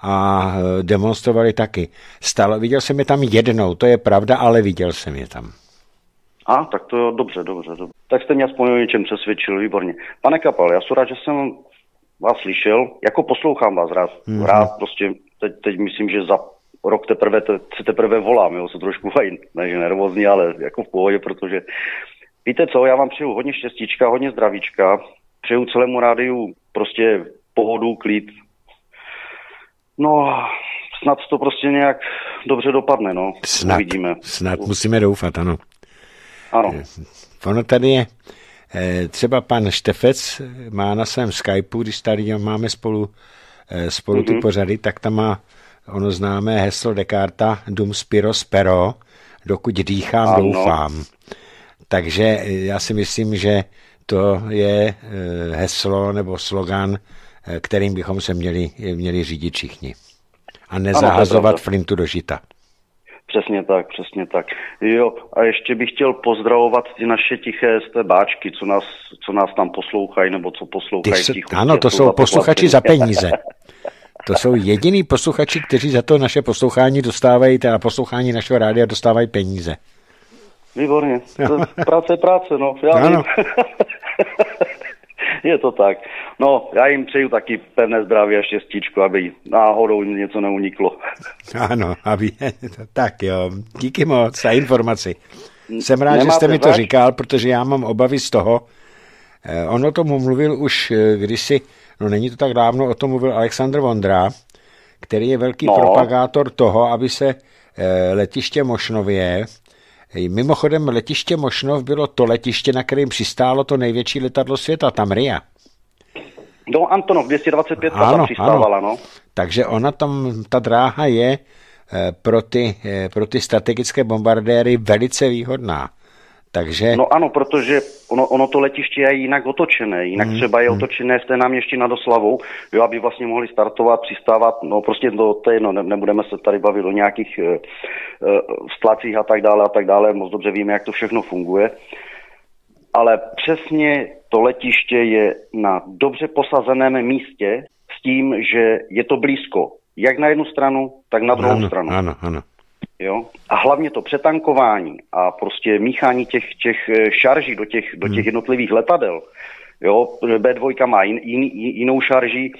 a eh, demonstrovali taky. Stalo, viděl jsem je tam jednou, to je pravda, ale viděl jsem je tam. A, tak to dobře, dobře, dobře. Tak jste mě aspoň o něčem přesvědčil, výborně. Pane Kapal, já jsem rád, že jsem vás slyšel, jako poslouchám vás rád, mm-hmm. rád prostě, teď, teď myslím, že za rok teprve, te, teprve volám, jo, se trošku aj, než nervózní, ale jako v pohodě, protože Víte co, já vám přeju hodně štěstíčka, hodně zdravíčka, přeju celému rádiu prostě pohodu, klid. No, snad to prostě nějak dobře dopadne, no. Snad, Uvidíme. snad musíme doufat, ano. Ano. Eh, ono tady je, eh, třeba pan Štefec má na svém Skypeu, když tady máme spolu, eh, spolu mm-hmm. pořady, tak tam má ono známé heslo Descartes, dum spiro spero, dokud dýchám, ano. doufám. Takže eh, já si myslím, že to je eh, heslo nebo slogan, eh, kterým bychom se měli, měli řídit všichni. A nezahazovat ano, flintu do žita. Přesně tak, přesně tak. Jo, a ještě bych chtěl pozdravovat ty naše tiché báčky, co nás, co nás tam poslouchají, nebo co poslouchají ty Ano, to jsou posluchači za peníze. To jsou jediní posluchači, kteří za to naše poslouchání dostávají, teda poslouchání našeho rádia dostávají peníze. Výborně. Práce je práce, no. Já ano. je to tak. No, já jim přeju taky pevné zdraví a štěstíčko, aby náhodou něco neuniklo. ano, aby, tak jo. Díky moc za informaci. Jsem rád, Nemáte že jste mi to říkal, protože já mám obavy z toho, eh, On o tom mluvil už eh, kdysi, no není to tak dávno, o tom mluvil Aleksandr Vondra, který je velký no. propagátor toho, aby se eh, letiště Mošnově Mimochodem letiště Mošnov bylo to letiště, na kterém přistálo to největší letadlo světa, tam RIA. No Antonov 225 ano, tam přistávala, ano. no. Takže ona tam, ta dráha je eh, pro ty, eh, pro ty strategické bombardéry velice výhodná. Takže... No ano, protože ono, ono to letiště je jinak otočené, jinak hmm, třeba je mhm. otočené z té náměstí nad Oslavou, jo, aby vlastně mohli startovat, přistávat, no prostě do té, no ne, nebudeme se tady bavit o nějakých e, e, a tak dále a tak dále, moc dobře víme, jak to všechno funguje, ale přesně to letiště je na dobře posazeném místě s tím, že je to blízko, jak na jednu stranu, tak na druhou ano, stranu. Ano, ano. Jo? A hlavně to přetankování a prostě míchání těch, těch eh, šarží do těch, do těch hmm. jednotlivých letadel. Jo? B2 má jin, jin, jinou šarži,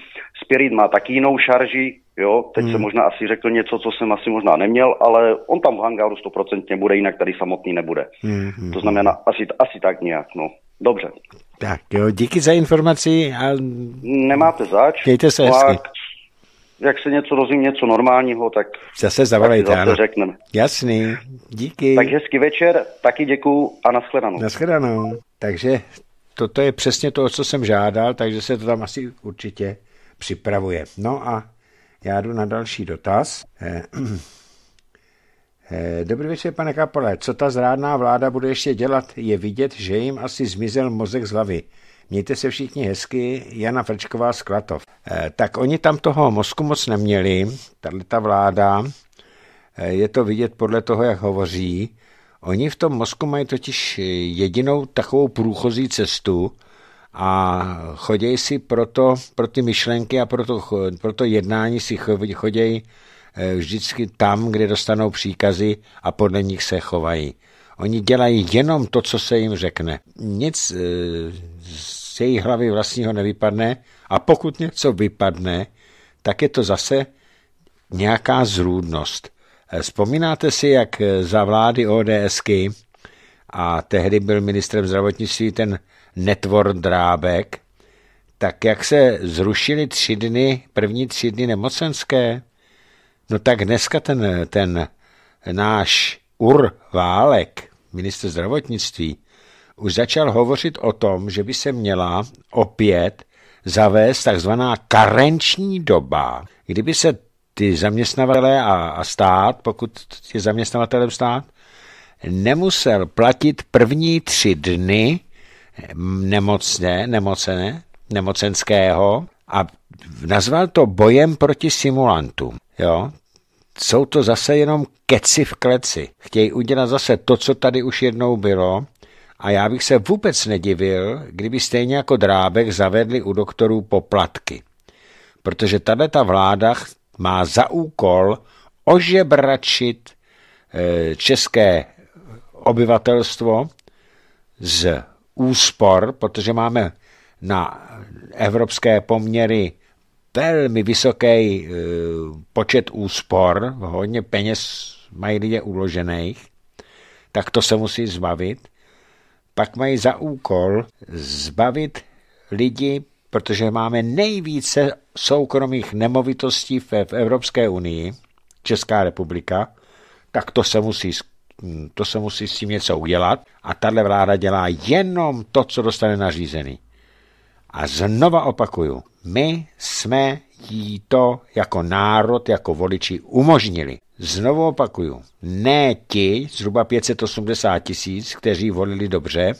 Spirit má taky jinou šarži, jo? teď hmm. jsem možná asi řekl něco, co jsem asi možná neměl, ale on tam v hangáru stoprocentně bude, jinak tady samotný nebude. Hmm. To hmm. znamená asi, asi tak nějak. No. Dobře. Tak jo, díky za informaci. A... Nemáte zač. Mějte se hezky jak se něco dozvím, něco normálního, tak zase zavolejte, tak ano. řekneme. Jasný, díky. Tak hezký večer, taky děkuju a nashledanou. Nashledanou. Takže toto je přesně to, co jsem žádal, takže se to tam asi určitě připravuje. No a já jdu na další dotaz. Eh, eh, dobrý večer, pane Kapole. Co ta zrádná vláda bude ještě dělat, je vidět, že jim asi zmizel mozek z hlavy. Mějte se všichni hezky, Jana Frčková z Klatov. Eh, tak oni tam toho mozku moc neměli, tady ta vláda, eh, je to vidět podle toho, jak hovoří. Oni v tom mozku mají totiž jedinou takovou průchozí cestu a chodí si proto, pro ty myšlenky a pro to, pro to jednání si chodí eh, vždycky tam, kde dostanou příkazy a podle nich se chovají. Oni dělají jenom to, co se jim řekne. Nic eh, z její hlavy vlastního nevypadne a pokud něco vypadne, tak je to zase nějaká zrůdnost. Eh, vzpomínáte si, jak eh, za vlády ODSky a tehdy byl ministrem zdravotnictví ten netvor Drábek, tak jak se zrušili tři dny, první tři dny nemocenské, no tak dneska ten, ten náš Ur Válek, minister zdravotnictví, už začal hovořit o tom, že by se měla opět zavést takzvaná karenční doba, kdyby se ty zaměstnavatele a, stát, pokud je zaměstnavatelem stát, nemusel platit první tři dny nemocné, nemocené, nemocenského a nazval to bojem proti simulantům. Jo? Jsou to zase jenom keci v kleci. Chtějí udělat zase to, co tady už jednou bylo a já bych se vůbec nedivil, kdyby stejně jako drábek zavedli u doktorů poplatky. Protože tahle ta vláda má za úkol ožebračit eh, české obyvatelstvo z úspor, protože máme na evropské poměry velmi vysoký eh, počet úspor, hodně peněz mají lidé uložených, tak to se musí zbavit pak mají za úkol zbavit lidi, protože máme nejvíce soukromých nemovitostí v, Evropské unii, Česká republika, tak to se musí hm, to se musí s tím něco udělat a tahle vláda dělá jenom to, co dostane nařízený. A znova opakuju, my jsme jí to jako národ, jako voliči umožnili. Znovu opakuju, ne ti zhruba 580 tisíc, kteří volili dobře,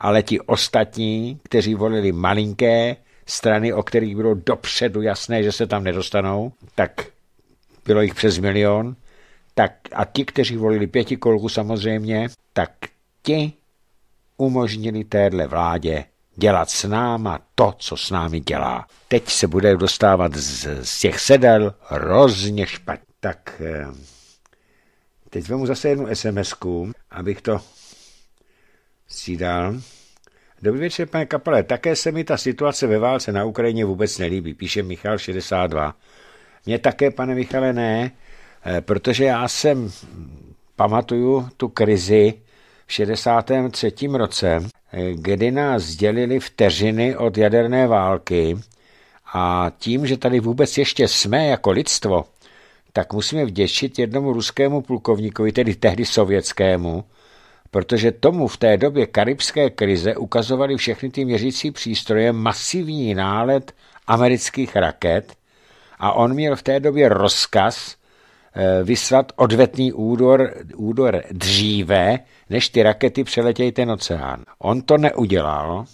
ale ti ostatní, kteří volili malinké strany, o kterých bylo dopředu jasné, že se tam nedostanou, tak bylo jich přes milion, tak a ti, kteří volili pěti kolku samozřejmě, tak ti umožnili téhle vládě dělat s náma to, co s námi dělá. Teď se bude dostávat z, z těch sedel hrozně špatně. Tak eh, teď vemu zase jednu sms abych to střídal. Dobrý večer, pane Kapele. Také se mi ta situace ve válce na Ukrajině vůbec nelíbí, píše Michal 62. Mně také, pane Michale, ne, eh, protože já jsem, hm, pamatuju tu krizi v 63. roce, eh, kdy nás dělili vteřiny od jaderné války a tím, že tady vůbec ještě jsme jako lidstvo, tak musíme vděčit jednomu ruskému plukovníkovi, tedy tehdy sovětskému, protože tomu v té době karibské krize ukazovali všechny ty měřící přístroje masivní nálet amerických raket a on měl v té době rozkaz eh, vyslat odvetný údor, údor dříve, než ty rakety přeletějí ten oceán. On to neudělal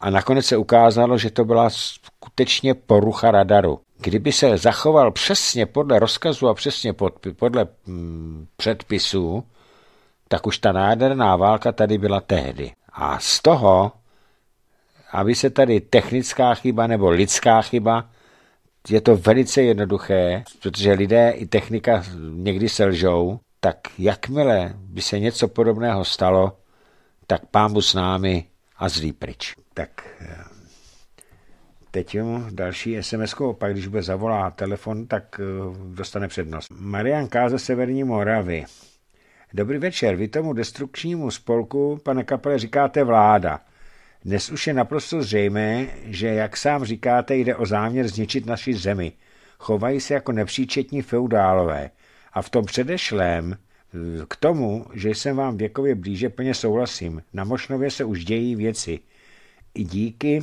a nakonec se ukázalo, že to byla skutečně porucha radaru kdyby se zachoval přesně podle rozkazu a přesně pod, podle mm, předpisů, tak už ta nádherná válka tady byla tehdy. A z toho, aby se tady technická chyba nebo lidská chyba, je to velice jednoduché, protože lidé i technika někdy selžou, tak jakmile by se něco podobného stalo, tak pámu s námi a zlý pryč. Tak eh, Teď jo, další sms opak, když bude zavolá telefon, tak eh, dostane přednost. Marian K. ze Severní Moravy. Dobrý večer, vy tomu destrukčnímu spolku, pane Kapele, říkáte vláda. Dnes už je naprosto zřejmé, že, jak sám říkáte, jde o záměr zničit naši zemi. Chovají se jako nepříčetní feudálové. A v tom předešlém, eh, k tomu, že jsem vám věkově blíže, plně souhlasím. Na Mošnově se už dějí věci. I díky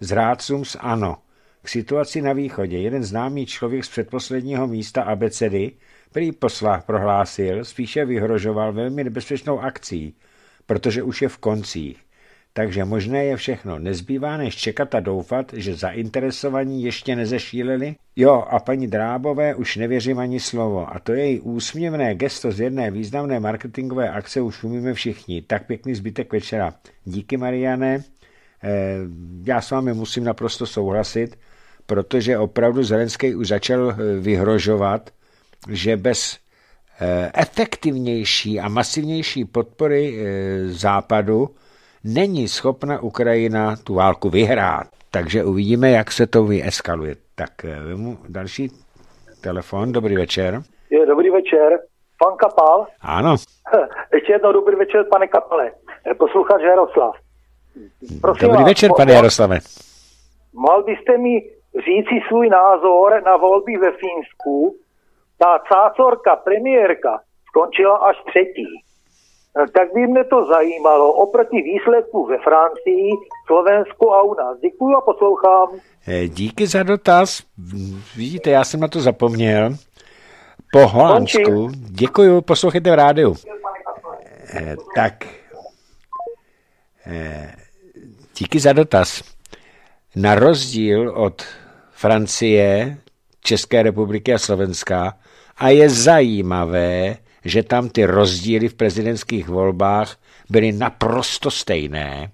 zrádcům z ANO. K situaci na východě jeden známý člověk z předposledního místa abecedy který posla prohlásil, spíše vyhrožoval velmi nebezpečnou akcí, protože už je v koncích. Takže možné je všechno. Nezbývá než čekat a doufat, že zainteresovaní ještě nezešíleli. Jo, a paní Drábové už nevěřím ani slovo. A to její úsměvné gesto z jedné významné marketingové akce už umíme všichni. Tak pěkný zbytek večera. Díky, Mariane. Eh, já s vámi musím naprosto souhlasit, protože opravdu Zelenský už začal eh, vyhrožovat, že bez eh, efektivnější a masivnější podpory Západu není schopna Ukrajina tu válku vyhrát. Takže uvidíme, jak se to vyeskaluje. Tak vemu další telefon. Dobrý večer. Je, dobrý večer. Pan Kapal? Ano. Ještě jednou dobrý večer, pane Kapale. Posluchač Jaroslav. Prosím Dobrý vás, večer, pane Jaroslave. Mal byste mi říci svůj názor na volby ve Fínsku. Ta cácorka premiérka skončila až třetí. Eh, tak by mě to zajímalo oproti výsledku ve Francii, Slovensku a u nás. Děkuji a poslouchám. Eh, díky za dotaz. Vidíte, já jsem na to zapomněl. Po Holandsku. Děkuji, poslouchejte v rádiu. Eh, tak. Díky za dotaz. Na rozdíl od Francie, České republiky a Slovenska, a je zajímavé, že tam ty rozdíly v prezidentských volbách byly naprosto stejné.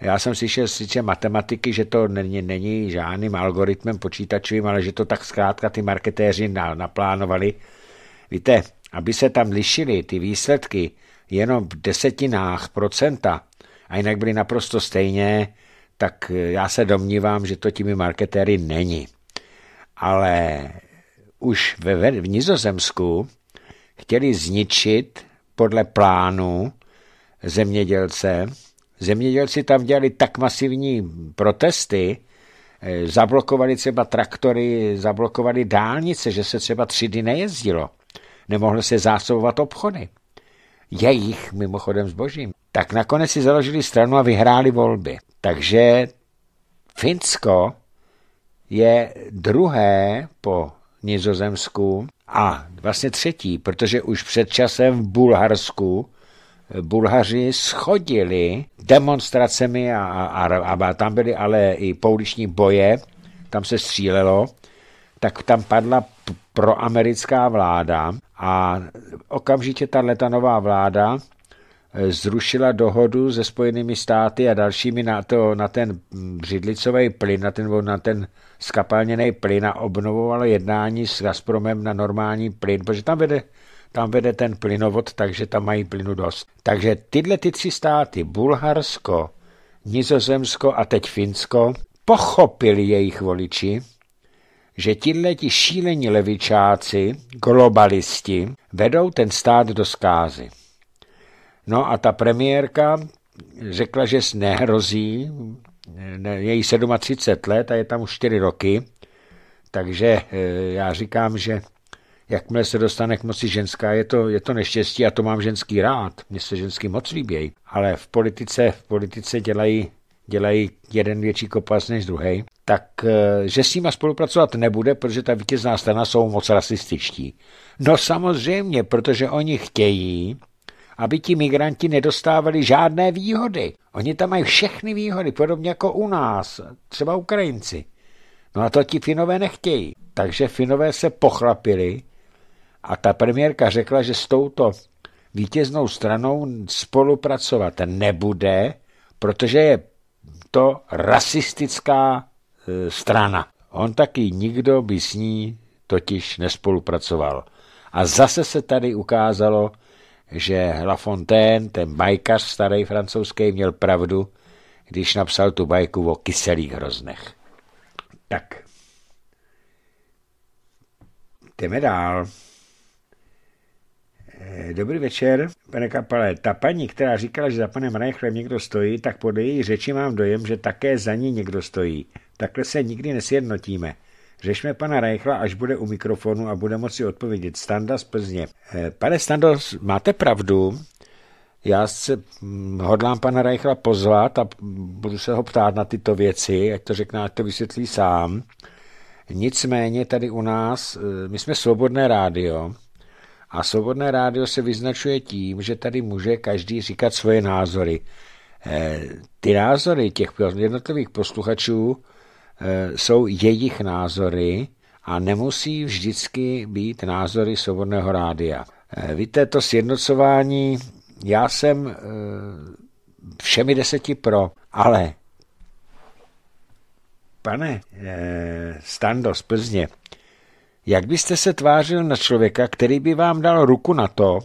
Já jsem slyšel sice matematiky, že to není, není žádným algoritmem počítačovým, ale že to tak zkrátka ty marketéři na, naplánovali. Víte, aby se tam lišily ty výsledky jenom v desetinách procenta, a jinak byly naprosto stejně, tak eh, já se domnívám, že to těmi marketéry není. Ale už ve, v Nizozemsku chtěli zničit podle plánu zemědělce. Zemědělci tam dělali tak masivní protesty, eh, zablokovali třeba traktory, zablokovali dálnice, že se třeba tři dny nejezdilo. Nemohlo se zásobovat obchody jejich mimochodem zbožím, tak nakonec si založili stranu a vyhráli volby. Takže Finsko je druhé po Nizozemsku a vlastně třetí, protože už před časem v Bulharsku eh, Bulhaři schodili demonstracemi a, a, a, a tam byly ale i pouliční boje, tam se střílelo, tak tam padla proamerická vláda a okamžitě ta nová vláda eh, zrušila dohodu se Spojenými státy a dalšími na, to, na ten břidlicový plyn, na ten, na ten skapalněný plyn a obnovovala jednání s Gazpromem na normální plyn, protože tam vede, tam vede ten plynovod, takže tam mají plynu dost. Takže tyhle ty tři státy, Bulharsko, Nizozemsko a teď Finsko, pochopili jejich voliči, že tihleti šílení levičáci, globalisti, vedou ten stát do skázy. No a ta premiérka řekla, že nehrozí, je jí 37 let a je tam už 4 roky, takže eh, já říkám, že jakmile se dostane k moci ženská, je to, je to neštěstí a to mám ženský rád. Mně se ženský moc líbějí. Ale v politice, v politice dělají dělají jeden větší kopas než druhý, tak eh, že s nima spolupracovat nebude, protože ta vítězná strana jsou moc rasističtí. No samozřejmě, protože oni chtějí, aby ti migranti nedostávali žádné výhody. Oni tam mají všechny výhody, podobně jako u nás, třeba Ukrajinci. No a to ti Finové nechtějí. Takže Finové se pochlapili a ta premiérka řekla, že s touto vítěznou stranou spolupracovat nebude, protože je to rasistická e, strana. On taky nikdo by s ní totiž nespolupracoval. A zase se tady ukázalo, že La Fontaine, ten bajkař starý francouzský, měl pravdu, když napsal tu bajku o kyselých hroznech. Tak, jdeme dál. Eh, dobrý večer, pane Kapale. Ta paní, která říkala, že za panem Reichlem někdo stojí, tak podle její řeči mám dojem, že také za ní někdo stojí. Takhle se nikdy nesjednotíme. Řešme pana Reichla, až bude u mikrofonu a bude moci odpovědět. Standa z Plzně. Eh, pane Stando, máte pravdu. Já se hm, hodlám pana Reichla pozvat a budu se ho ptát na tyto věci, ať to řekne, ať to vysvětlí sám. Nicméně tady u nás, eh, my jsme svobodné rádio, a svobodné rádio se vyznačuje tím, že tady může každý říkat svoje názory. Eh, ty názory těch jednotlivých posluchačů eh, jsou jejich názory a nemusí vždycky být názory svobodného rádia. Eh, víte, to sjednocování, já jsem všemi deseti pro, ale pane Stando z Plzně, jak byste se tvářil na člověka, který by vám dal ruku na to,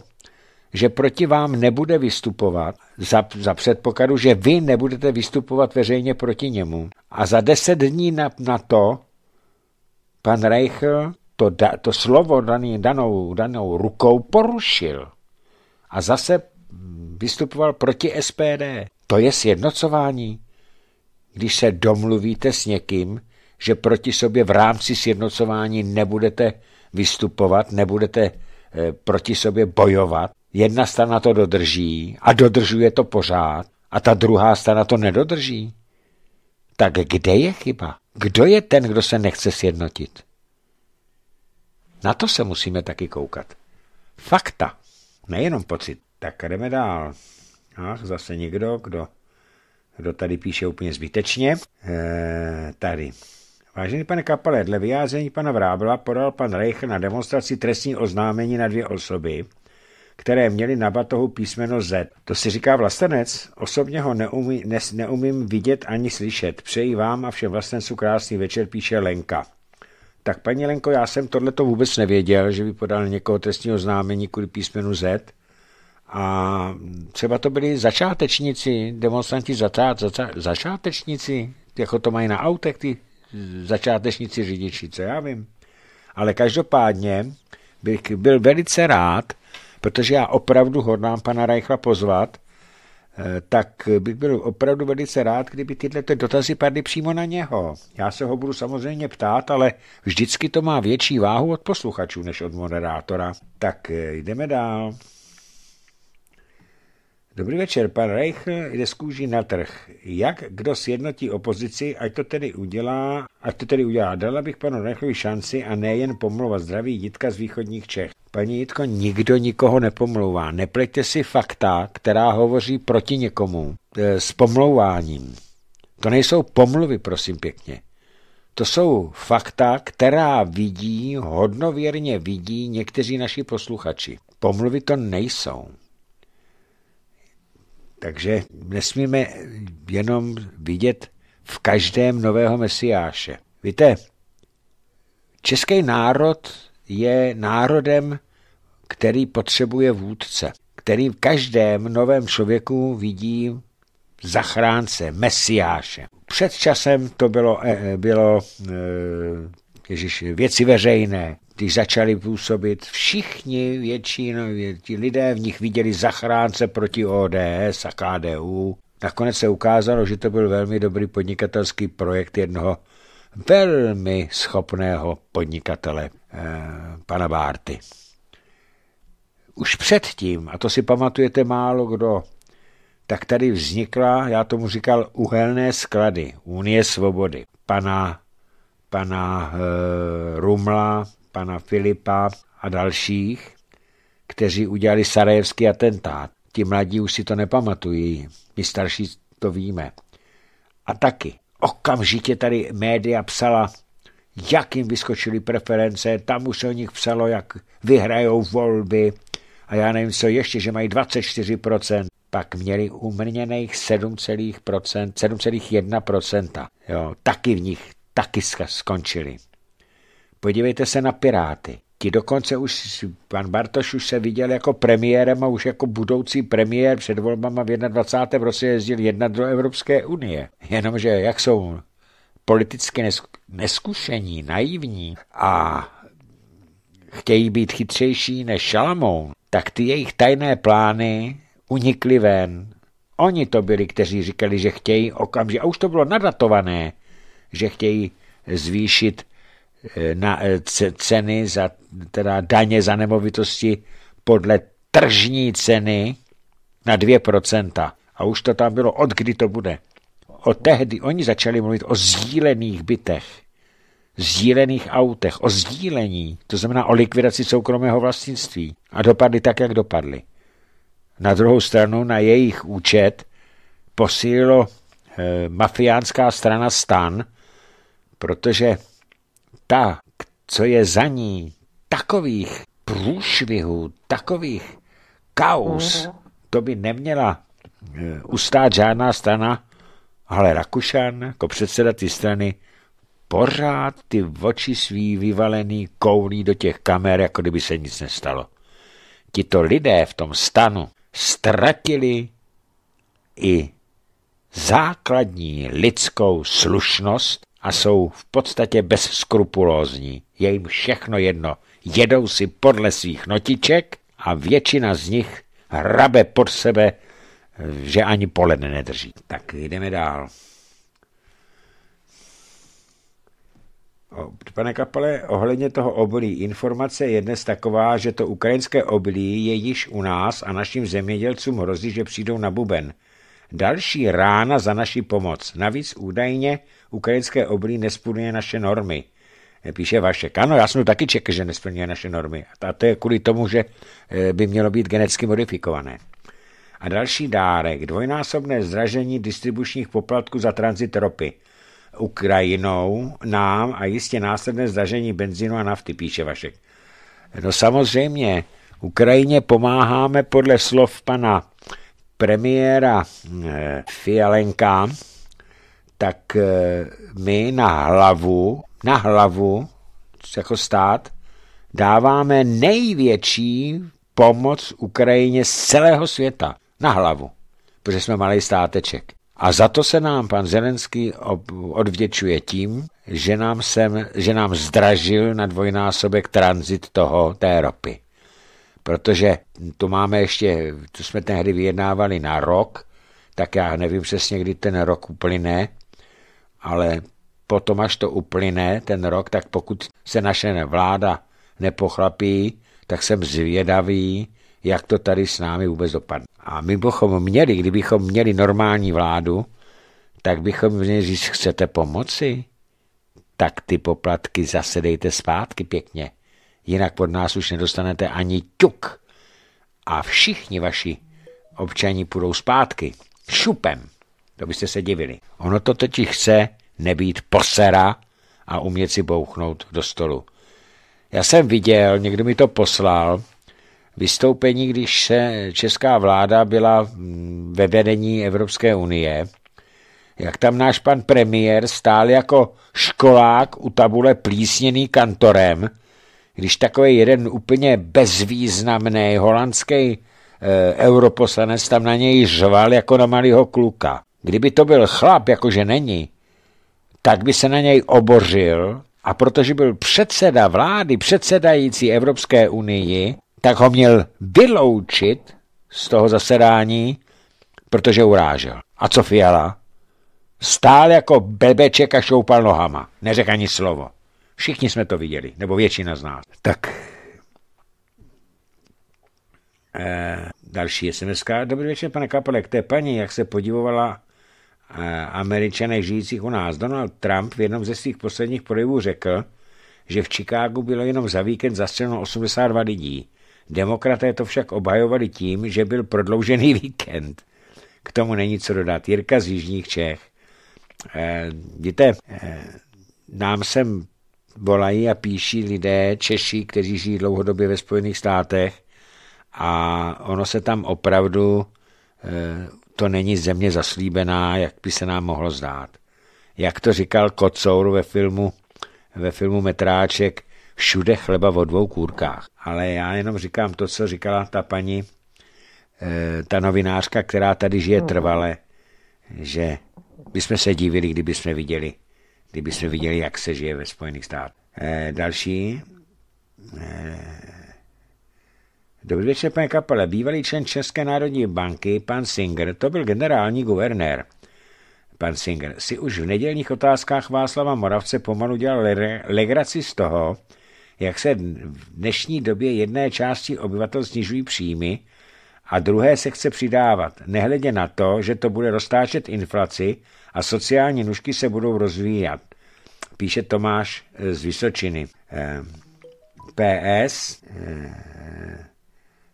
že proti vám nebude vystupovat za, za předpokladu, že vy nebudete vystupovat veřejně proti němu. A za deset dní na, na to pan Reichl to, da, to slovo daný, danou, danou rukou porušil a zase vystupoval proti SPD. To je sjednocování. Když se domluvíte s někým, že proti sobě v rámci sjednocování nebudete vystupovat, nebudete eh, proti sobě bojovat. Jedna strana to dodrží a dodržuje to pořád a ta druhá strana to nedodrží. Tak kde je chyba? Kdo je ten, kdo se nechce sjednotit? Na to se musíme taky koukat. Fakta, nejenom pocit. Tak jdeme dál. Ach, zase někdo, kdo, kdo tady píše úplně zbytečně. Eee, eh, tady. Vážený pane Kapale, dle vyjádření pana Vrábla podal pan Reich na demonstraci trestní oznámení na dvě osoby, které měly na batohu písmeno Z. To si říká vlastenec? Osobně ho neumí, ne, neumím vidět ani slyšet. Přeji vám a všem vlastencu krásný večer, píše Lenka. Tak paní Lenko, já jsem tohleto vůbec nevěděl, že by podal někoho trestního oznámení kvůli písmenu Z. A třeba to byli začátečníci, demonstranti za za začátečníci, jako to mají na autech ty začátečníci řidiči, co já vím. Ale každopádně bych byl velice rád, protože já opravdu hodnám pana Reichla pozvat, eh, tak bych byl opravdu velice rád, kdyby tyhle dotazy padly přímo na něho. Já se ho budu samozřejmě ptát, ale vždycky to má větší váhu od posluchačů než od moderátora. Tak eh, jdeme dál. Dobrý večer, pan Reich jde z kůží na trh. Jak kdo sjednotí opozici, ať to tedy udělá, ať to tedy udělá. Dala bych panu Reichovi šanci a nejen pomluva zdraví Jitka z východních Čech. Paní Jitko, nikdo nikoho nepomlouvá. Nepleťte si fakta, která hovoří proti někomu e, s pomlouváním. To nejsou pomluvy, prosím pěkně. To jsou fakta, která vidí, hodnověrně vidí někteří naši posluchači. Pomluvy to nejsou. Takže nesmíme jenom vidět v každém nového mesiáše. Víte, český národ je národem, který potřebuje vůdce, který v každém novém člověku vidí zachránce, mesiáše. Před časem to bylo, eh, bylo eh, ježiš, věci veřejné když začali působit všichni většinou ti lidé v nich viděli zachránce proti ODS a KDU. Nakonec se ukázalo, že to byl velmi dobrý podnikatelský projekt jednoho velmi schopného podnikatele, eh, pana Bárty. Už předtím, a to si pamatujete málo kdo, tak tady vznikla, já tomu říkal, uhelné sklady, Unie svobody, pana, pana e, Rumla, pana Filipa a dalších, kteří udělali sarajevský atentát. Ti mladí už si to nepamatují, my starší to víme. A taky okamžitě tady média psala, jak jim vyskočily preference, tam už se o nich psalo, jak vyhrajou volby a já nevím co ještě, že mají 24%, pak měli umrněných 7,1%, 7,1%, jo, taky v nich taky skončili. Podívejte se na Piráty. Ti dokonce už, pan Bartoš už se viděl jako premiérem a už jako budoucí premiér před volbama v 21. roce jezdil jedna do Evropské unie. Jenomže jak jsou politicky neskušení, naivní a chtějí být chytřejší než Šalamoun, tak ty jejich tajné plány unikly ven. Oni to byli, kteří říkali, že chtějí okamžitě, a už to bylo nadatované, že chtějí zvýšit Eh, na eh, ceny za teda daně za nemovitosti podle tržní ceny na 2%. A už to tam bylo, od kdy to bude. O tehdy oni začali mluvit o sdílených bytech, sdílených autech, o sdílení, to znamená o likvidaci soukromého vlastnictví. A dopadly tak, jak dopadly Na druhou stranu na jejich účet posílilo e, mafiánská strana stan, protože ta, co je za ní, takových průšvihů, takových kaus, mhm. to by neměla eh, ustát žádná strana, ale Rakušan jako předseda té strany pořád ty oči svý vyvalený koulí do těch kamer, jako kdyby se nic nestalo. Tito lidé v tom stanu ztratili i základní lidskou slušnost a jsou v podstatě bezskrupulózní. Je jim všechno jedno. Jedou si podle svých notiček a většina z nich hrabe pod sebe, že ani pole nedrží. Tak jdeme dál. Pane Kapale, ohledně toho obilí, informace je dnes taková, že to ukrajinské obilí je již u nás a našim zemědělcům hrozí, že přijdou na buben. Další rána za naši pomoc. Navíc údajně ukrajinské oblí nesplňuje naše normy. Eh, píše Vašek. Ano, já jsem taky čekal, že nesplňuje naše normy. A to je kvůli tomu, že eh, by mělo být geneticky modifikované. A další dárek, dvojnásobné zdražení distribučních poplatků za tranzit ropy. Ukrajinou, nám a jistě následné zdražení benzínu a nafty, píše Vašek. No samozřejmě, Ukrajině pomáháme podle slov pana premiéra eh, Fialenka, tak eh, my na hlavu, na hlavu jako stát dáváme největší pomoc Ukrajině z celého světa. Na hlavu. Protože jsme malý státeček. A za to se nám pan Zelenský odvděčuje tím, že nám, sem, že nám zdražil na dvojnásobek tranzit toho, té ropy. Protože tu máme ještě, tu jsme tehdy vyjednávali na rok, tak já nevím přesně, kdy ten rok uplyne, ale potom, až to uplyne ten rok, tak pokud se naše vláda nepochlapí, tak jsem zvědavý, jak to tady s námi vůbec dopadne. A my bychom měli, kdybychom měli normální vládu, tak bychom měli říct, chcete pomoci? Tak ty poplatky zase dejte zpátky pěkně. Jinak pod nás už nedostanete ani ťuk. A všichni vaši občani půjdou zpátky. Šupem. To byste se divili. Ono to teď chce nebýt posera a umět si bouchnout do stolu. Já jsem viděl, někdo mi to poslal, vystoupení, když se česká vláda byla mm, ve vedení Evropské unie, jak tam náš pan premiér stál jako školák u tabule plísněný kantorem, když takový jeden úplně bezvýznamný holandský e, europoslanec tam na něj žval jako na malého kluka. Kdyby to byl chlap, jakože není, tak by se na něj obořil a protože byl předseda vlády předsedající Evropské unii, tak ho měl vyloučit z toho zasedání, protože urážel. A co Fiala? Stál jako bebeček a šoupal nohama. Neřekl ani slovo. Všichni jsme to viděli, nebo většina z nás. Tak E, další sms Dobrý večer, pane Kapelek, té paní, jak se podivovala američanech žijících u nás. Donald Trump v jednom ze svých posledních projevů řekl, že v Chicagu bylo jenom za víkend zastřeleno 82 lidí. Demokraté to však obhajovali tím, že byl prodloužený víkend. K tomu není co dodat. Jirka z Jižních Čech. E, víte, e, nám sem volají a píší lidé, Češi, kteří žijí dlouhodobě ve Spojených státech a ono se tam opravdu eh, to není země zaslíbená, jak by se nám mohlo zdát. Jak to říkal Kocour ve filmu, ve filmu Metráček, všude chleba o dvou kůrkách. Ale já jenom říkám to, co říkala ta paní, eh, ta novinářka, která tady žije hmm. trvale, že bychom se divili, kdyby jsme viděli, kdyby jsme viděli, jak se žije ve Spojených státech. Eh, další eh, Dobrý večer, pane Kapele. Bývalý člen České národní banky, pan Singer, to byl generální guvernér. Pan Singer si už v nedělních otázkách Václava Moravce pomalu dělal legraci z toho, jak se v dnešní době jedné části obyvatel snižují příjmy a druhé se chce přidávat, nehledě na to, že to bude roztáčet inflaci a sociální nůžky se budou rozvíjat, píše Tomáš eh, z Vysočiny. Eh, PS eh,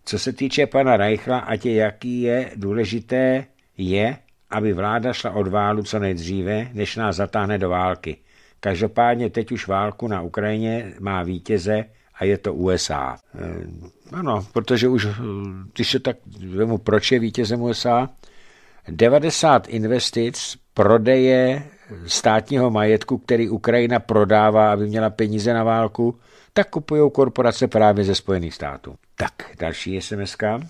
co se týče pana Reichla, ať je jaký je, důležité je, aby vláda šla od válu co nejdříve, než nás zatáhne do války. Každopádně teď už válku na Ukrajině má vítěze a je to USA. Eh, ano, protože už, eh, když se tak vemu, proč je vítězem USA, 90 investic prodeje státního majetku, který Ukrajina prodává, aby měla peníze na válku, tak kupují korporace právě ze Spojených států. Tak, další sms -ka.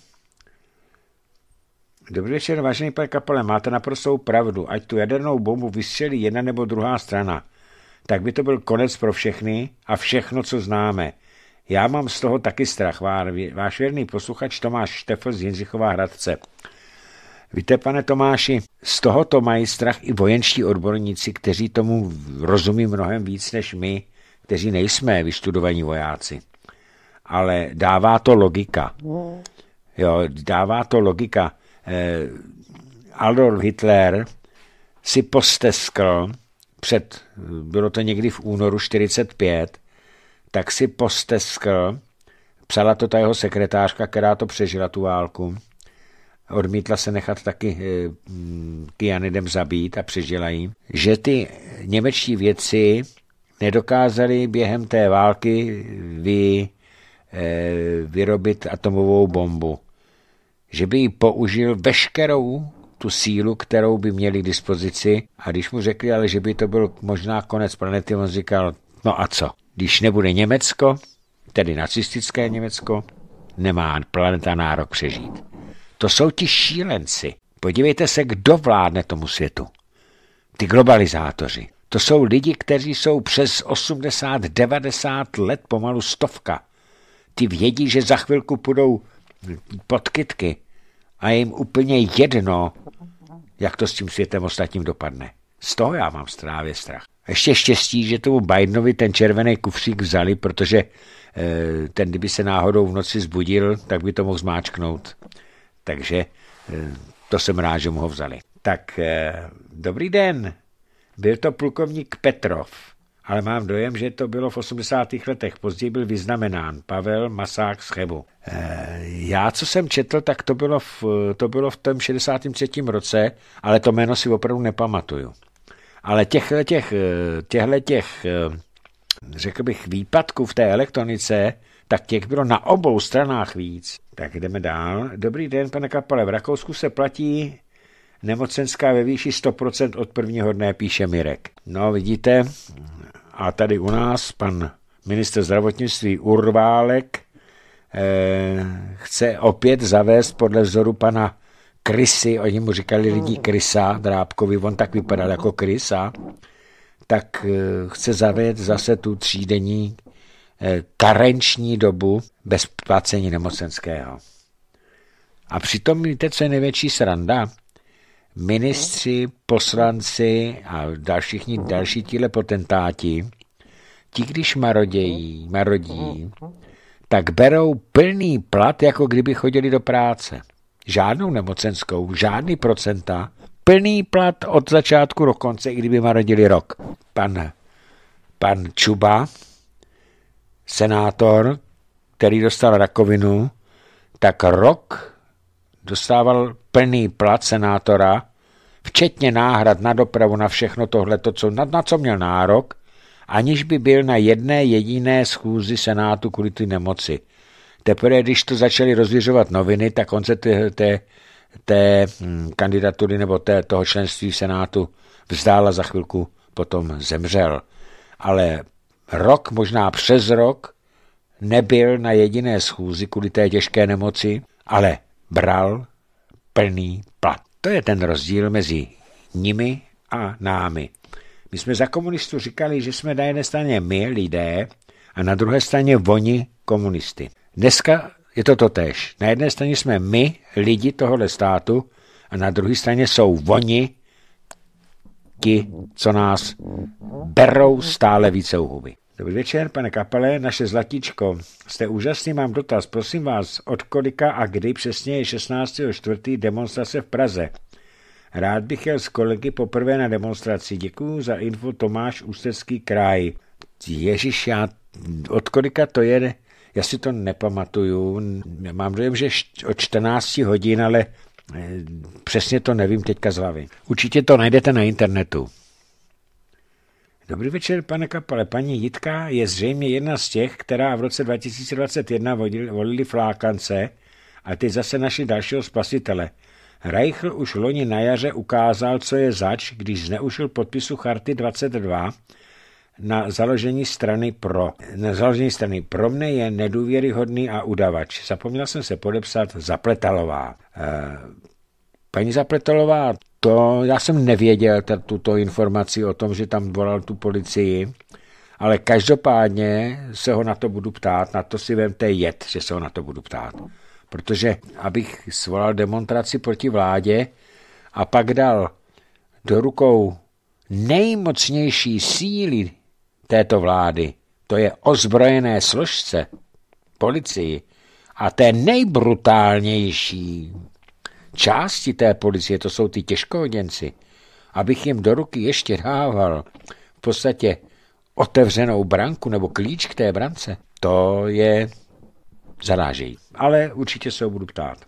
Dobrý večer, vážený pane Kapale, máte naprostou pravdu. Ať tu jadernou bombu vystřelí jedna nebo druhá strana, tak by to byl konec pro všechny a všechno, co známe. Já mám z toho taky strach, váš věrný posluchač Tomáš Štefl z Jindřichová Hradce. Víte, pane Tomáši, z tohoto mají strach i vojenští odborníci, kteří tomu rozumí mnohem víc než my, kteří nejsme vyštudovaní vojáci ale dává to logika. No. Jo, dává to logika. Eh, Adolf Hitler si posteskl před, bylo to někdy v únoru 45, tak si posteskl, psala to ta jeho sekretářka, která to přežila tu válku, odmítla se nechat taky eh, mm, kyanidem zabít a přežila jí, že ty němečtí věci nedokázali během té války vy, Eh, vyrobit atomovou bombu, že by ji použil veškerou tu sílu, kterou by měli k dispozici. A když mu řekli, ale že by to byl možná konec planety, on říkal, no a co? Když nebude Německo, tedy nacistické Německo, nemá planeta nárok přežít. To jsou ti šílenci. Podívejte se, kdo vládne tomu světu. Ty globalizátoři. To jsou lidi, kteří jsou přes 80-90 let, pomalu stovka ty vědí, že za chvilku půjdou pod kytky a je jim úplně jedno, jak to s tím světem ostatním dopadne. Z toho já mám strávě strach. Ještě štěstí, že tomu Bidenovi ten červený kufřík vzali, protože e, ten, kdyby se náhodou v noci zbudil, tak by to mohl zmáčknout. Takže e, to jsem rád, že mu ho vzali. Tak, e, dobrý den. Byl to plukovník Petrov ale mám dojem, že to bylo v 80. letech. Později byl vyznamenán Pavel Masák z Chebu. E, já, co jsem četl, tak to bylo v, to bylo v tom 63. roce, ale to jméno si opravdu nepamatuju. Ale těchto, těch, těchhle těch, eh, eh, řekl bych, výpadků v té elektronice, tak těch bylo na obou stranách víc. Tak jdeme dál. Dobrý den, pane Kapale. V Rakousku se platí nemocenská ve výši 100% od prvního dne, píše Mirek. No vidíte, a tady u nás pan minister zdravotnictví Urválek eh, chce opět zavést podle vzoru pana Krysy, oni mu říkali lidi Krysa, Drábkovi, on tak vypadal jako Krysa, tak eh, chce zavést zase tu třídenní eh, karenční dobu bez placení nemocenského. A přitom, víte, co je největší sranda? ministři, poslanci a další, další tíhle potentáti, ti když marodějí, marodí, tak berou plný plat, jako kdyby chodili do práce. Žádnou nemocenskou, žádný procenta, plný plat od začátku do konce, i kdyby marodili rok. Pan, pan Čuba, senátor, který dostal rakovinu, tak rok dostával plný plat senátora, včetně náhrad na dopravu na všechno tohle, co, na, na co měl nárok, aniž by byl na jedné jediné schůzi senátu kvůli ty nemoci. Teprve, když to začaly rozvěřovat noviny, tak on se té, té, té hm, kandidatury nebo té, toho členství v senátu vzdála za chvilku potom zemřel. Ale rok, možná přes rok, nebyl na jediné schůzi kvůli té těžké nemoci, ale bral plný plat. To je ten rozdíl mezi nimi a námi. My jsme za komunistu říkali, že jsme na jedné straně my, lidé, a na druhé straně oni, komunisty. Dneska je to totéž. Na jedné straně jsme my, lidi tohohle státu, a na druhé straně jsou oni, ti, co nás berou stále více u huby. Dobrý večer, pane kapele, naše zlatíčko. Jste úžasný, mám dotaz. Prosím vás, od kolika a kdy přesně je 16.4. demonstrace v Praze? Rád bych jel s kolegy poprvé na demonstraci. Děkuji za info Tomáš Ústecký kraj. Ježíš, já od kolika to je? Já si to nepamatuju. Mám dojem, že od 14 hodin, ale eh, přesně to nevím teďka z hlavy. Určitě to najdete na internetu. Dobrý večer, pane Kapale. Paní Jitka je zřejmě jedna z těch, která v roce 2021 volili, volili flákance a ty zase naši dalšího spasitele. Reichl už loni na jaře ukázal, co je zač, když zneužil podpisu Charty 22 na založení strany pro. Na založení strany pro mne je nedůvěryhodný a udavač. Zapomněl jsem se podepsat Zapletalová. E, paní Zapletalová, to já jsem nevěděl tuto informaci o tom, že tam volal tu policii, ale každopádně se ho na to budu ptát, na to si vemte jet, že se ho na to budu ptát. Protože abych svolal demonstraci proti vládě a pak dal do rukou nejmocnější síly této vlády, to je ozbrojené složce, policii, a té nejbrutálnější části té policie, to jsou ty těžkohoděnci, abych jim do ruky ještě dával v podstatě otevřenou branku nebo klíč k té brance, to je zarážejí. Ale určitě se ho budu ptát.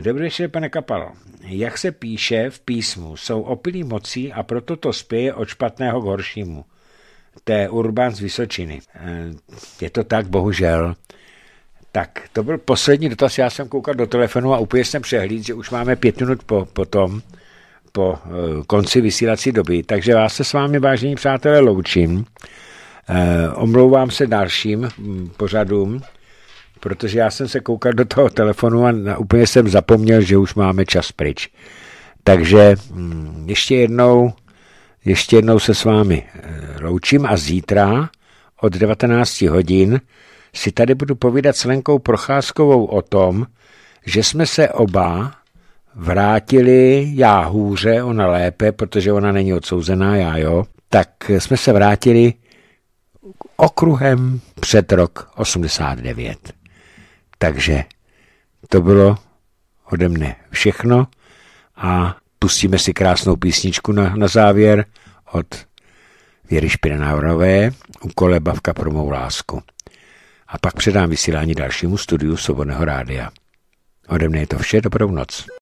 Dobrý večer, pane Kapal, Jak se píše v písmu, jsou opilí mocí a proto to spěje od špatného k horšímu. To je Urban z Vysočiny. Je to tak, bohužel. Tak, to byl poslední dotaz. Já jsem koukal do telefonu a úplně jsem přehlíd, že už máme pět minut po, po tom, po eh, konci vysílací doby. Takže vás se s vámi, vážení přátelé, loučím. Eh, omlouvám se dalším hm, pořadům, protože já jsem se koukal do toho telefonu a na, úplně jsem zapomněl, že už máme čas pryč. Takže hm, ještě jednou, ještě jednou se s vámi eh, loučím a zítra od 19 hodin si tady budu povídat s Lenkou Procházkovou o tom, že jsme se oba vrátili, já hůře, ona lépe, protože ona není odsouzená, já jo, tak jsme se vrátili okruhem před rok 89. Takže to bylo ode mne všechno a pustíme si krásnou písničku na, na závěr od Věry Špinanávrové u kolebavka pro mou lásku a pak předám vysílání dalšímu studiu Svobodného rádia. Ode mne je to vše, dobrou noc.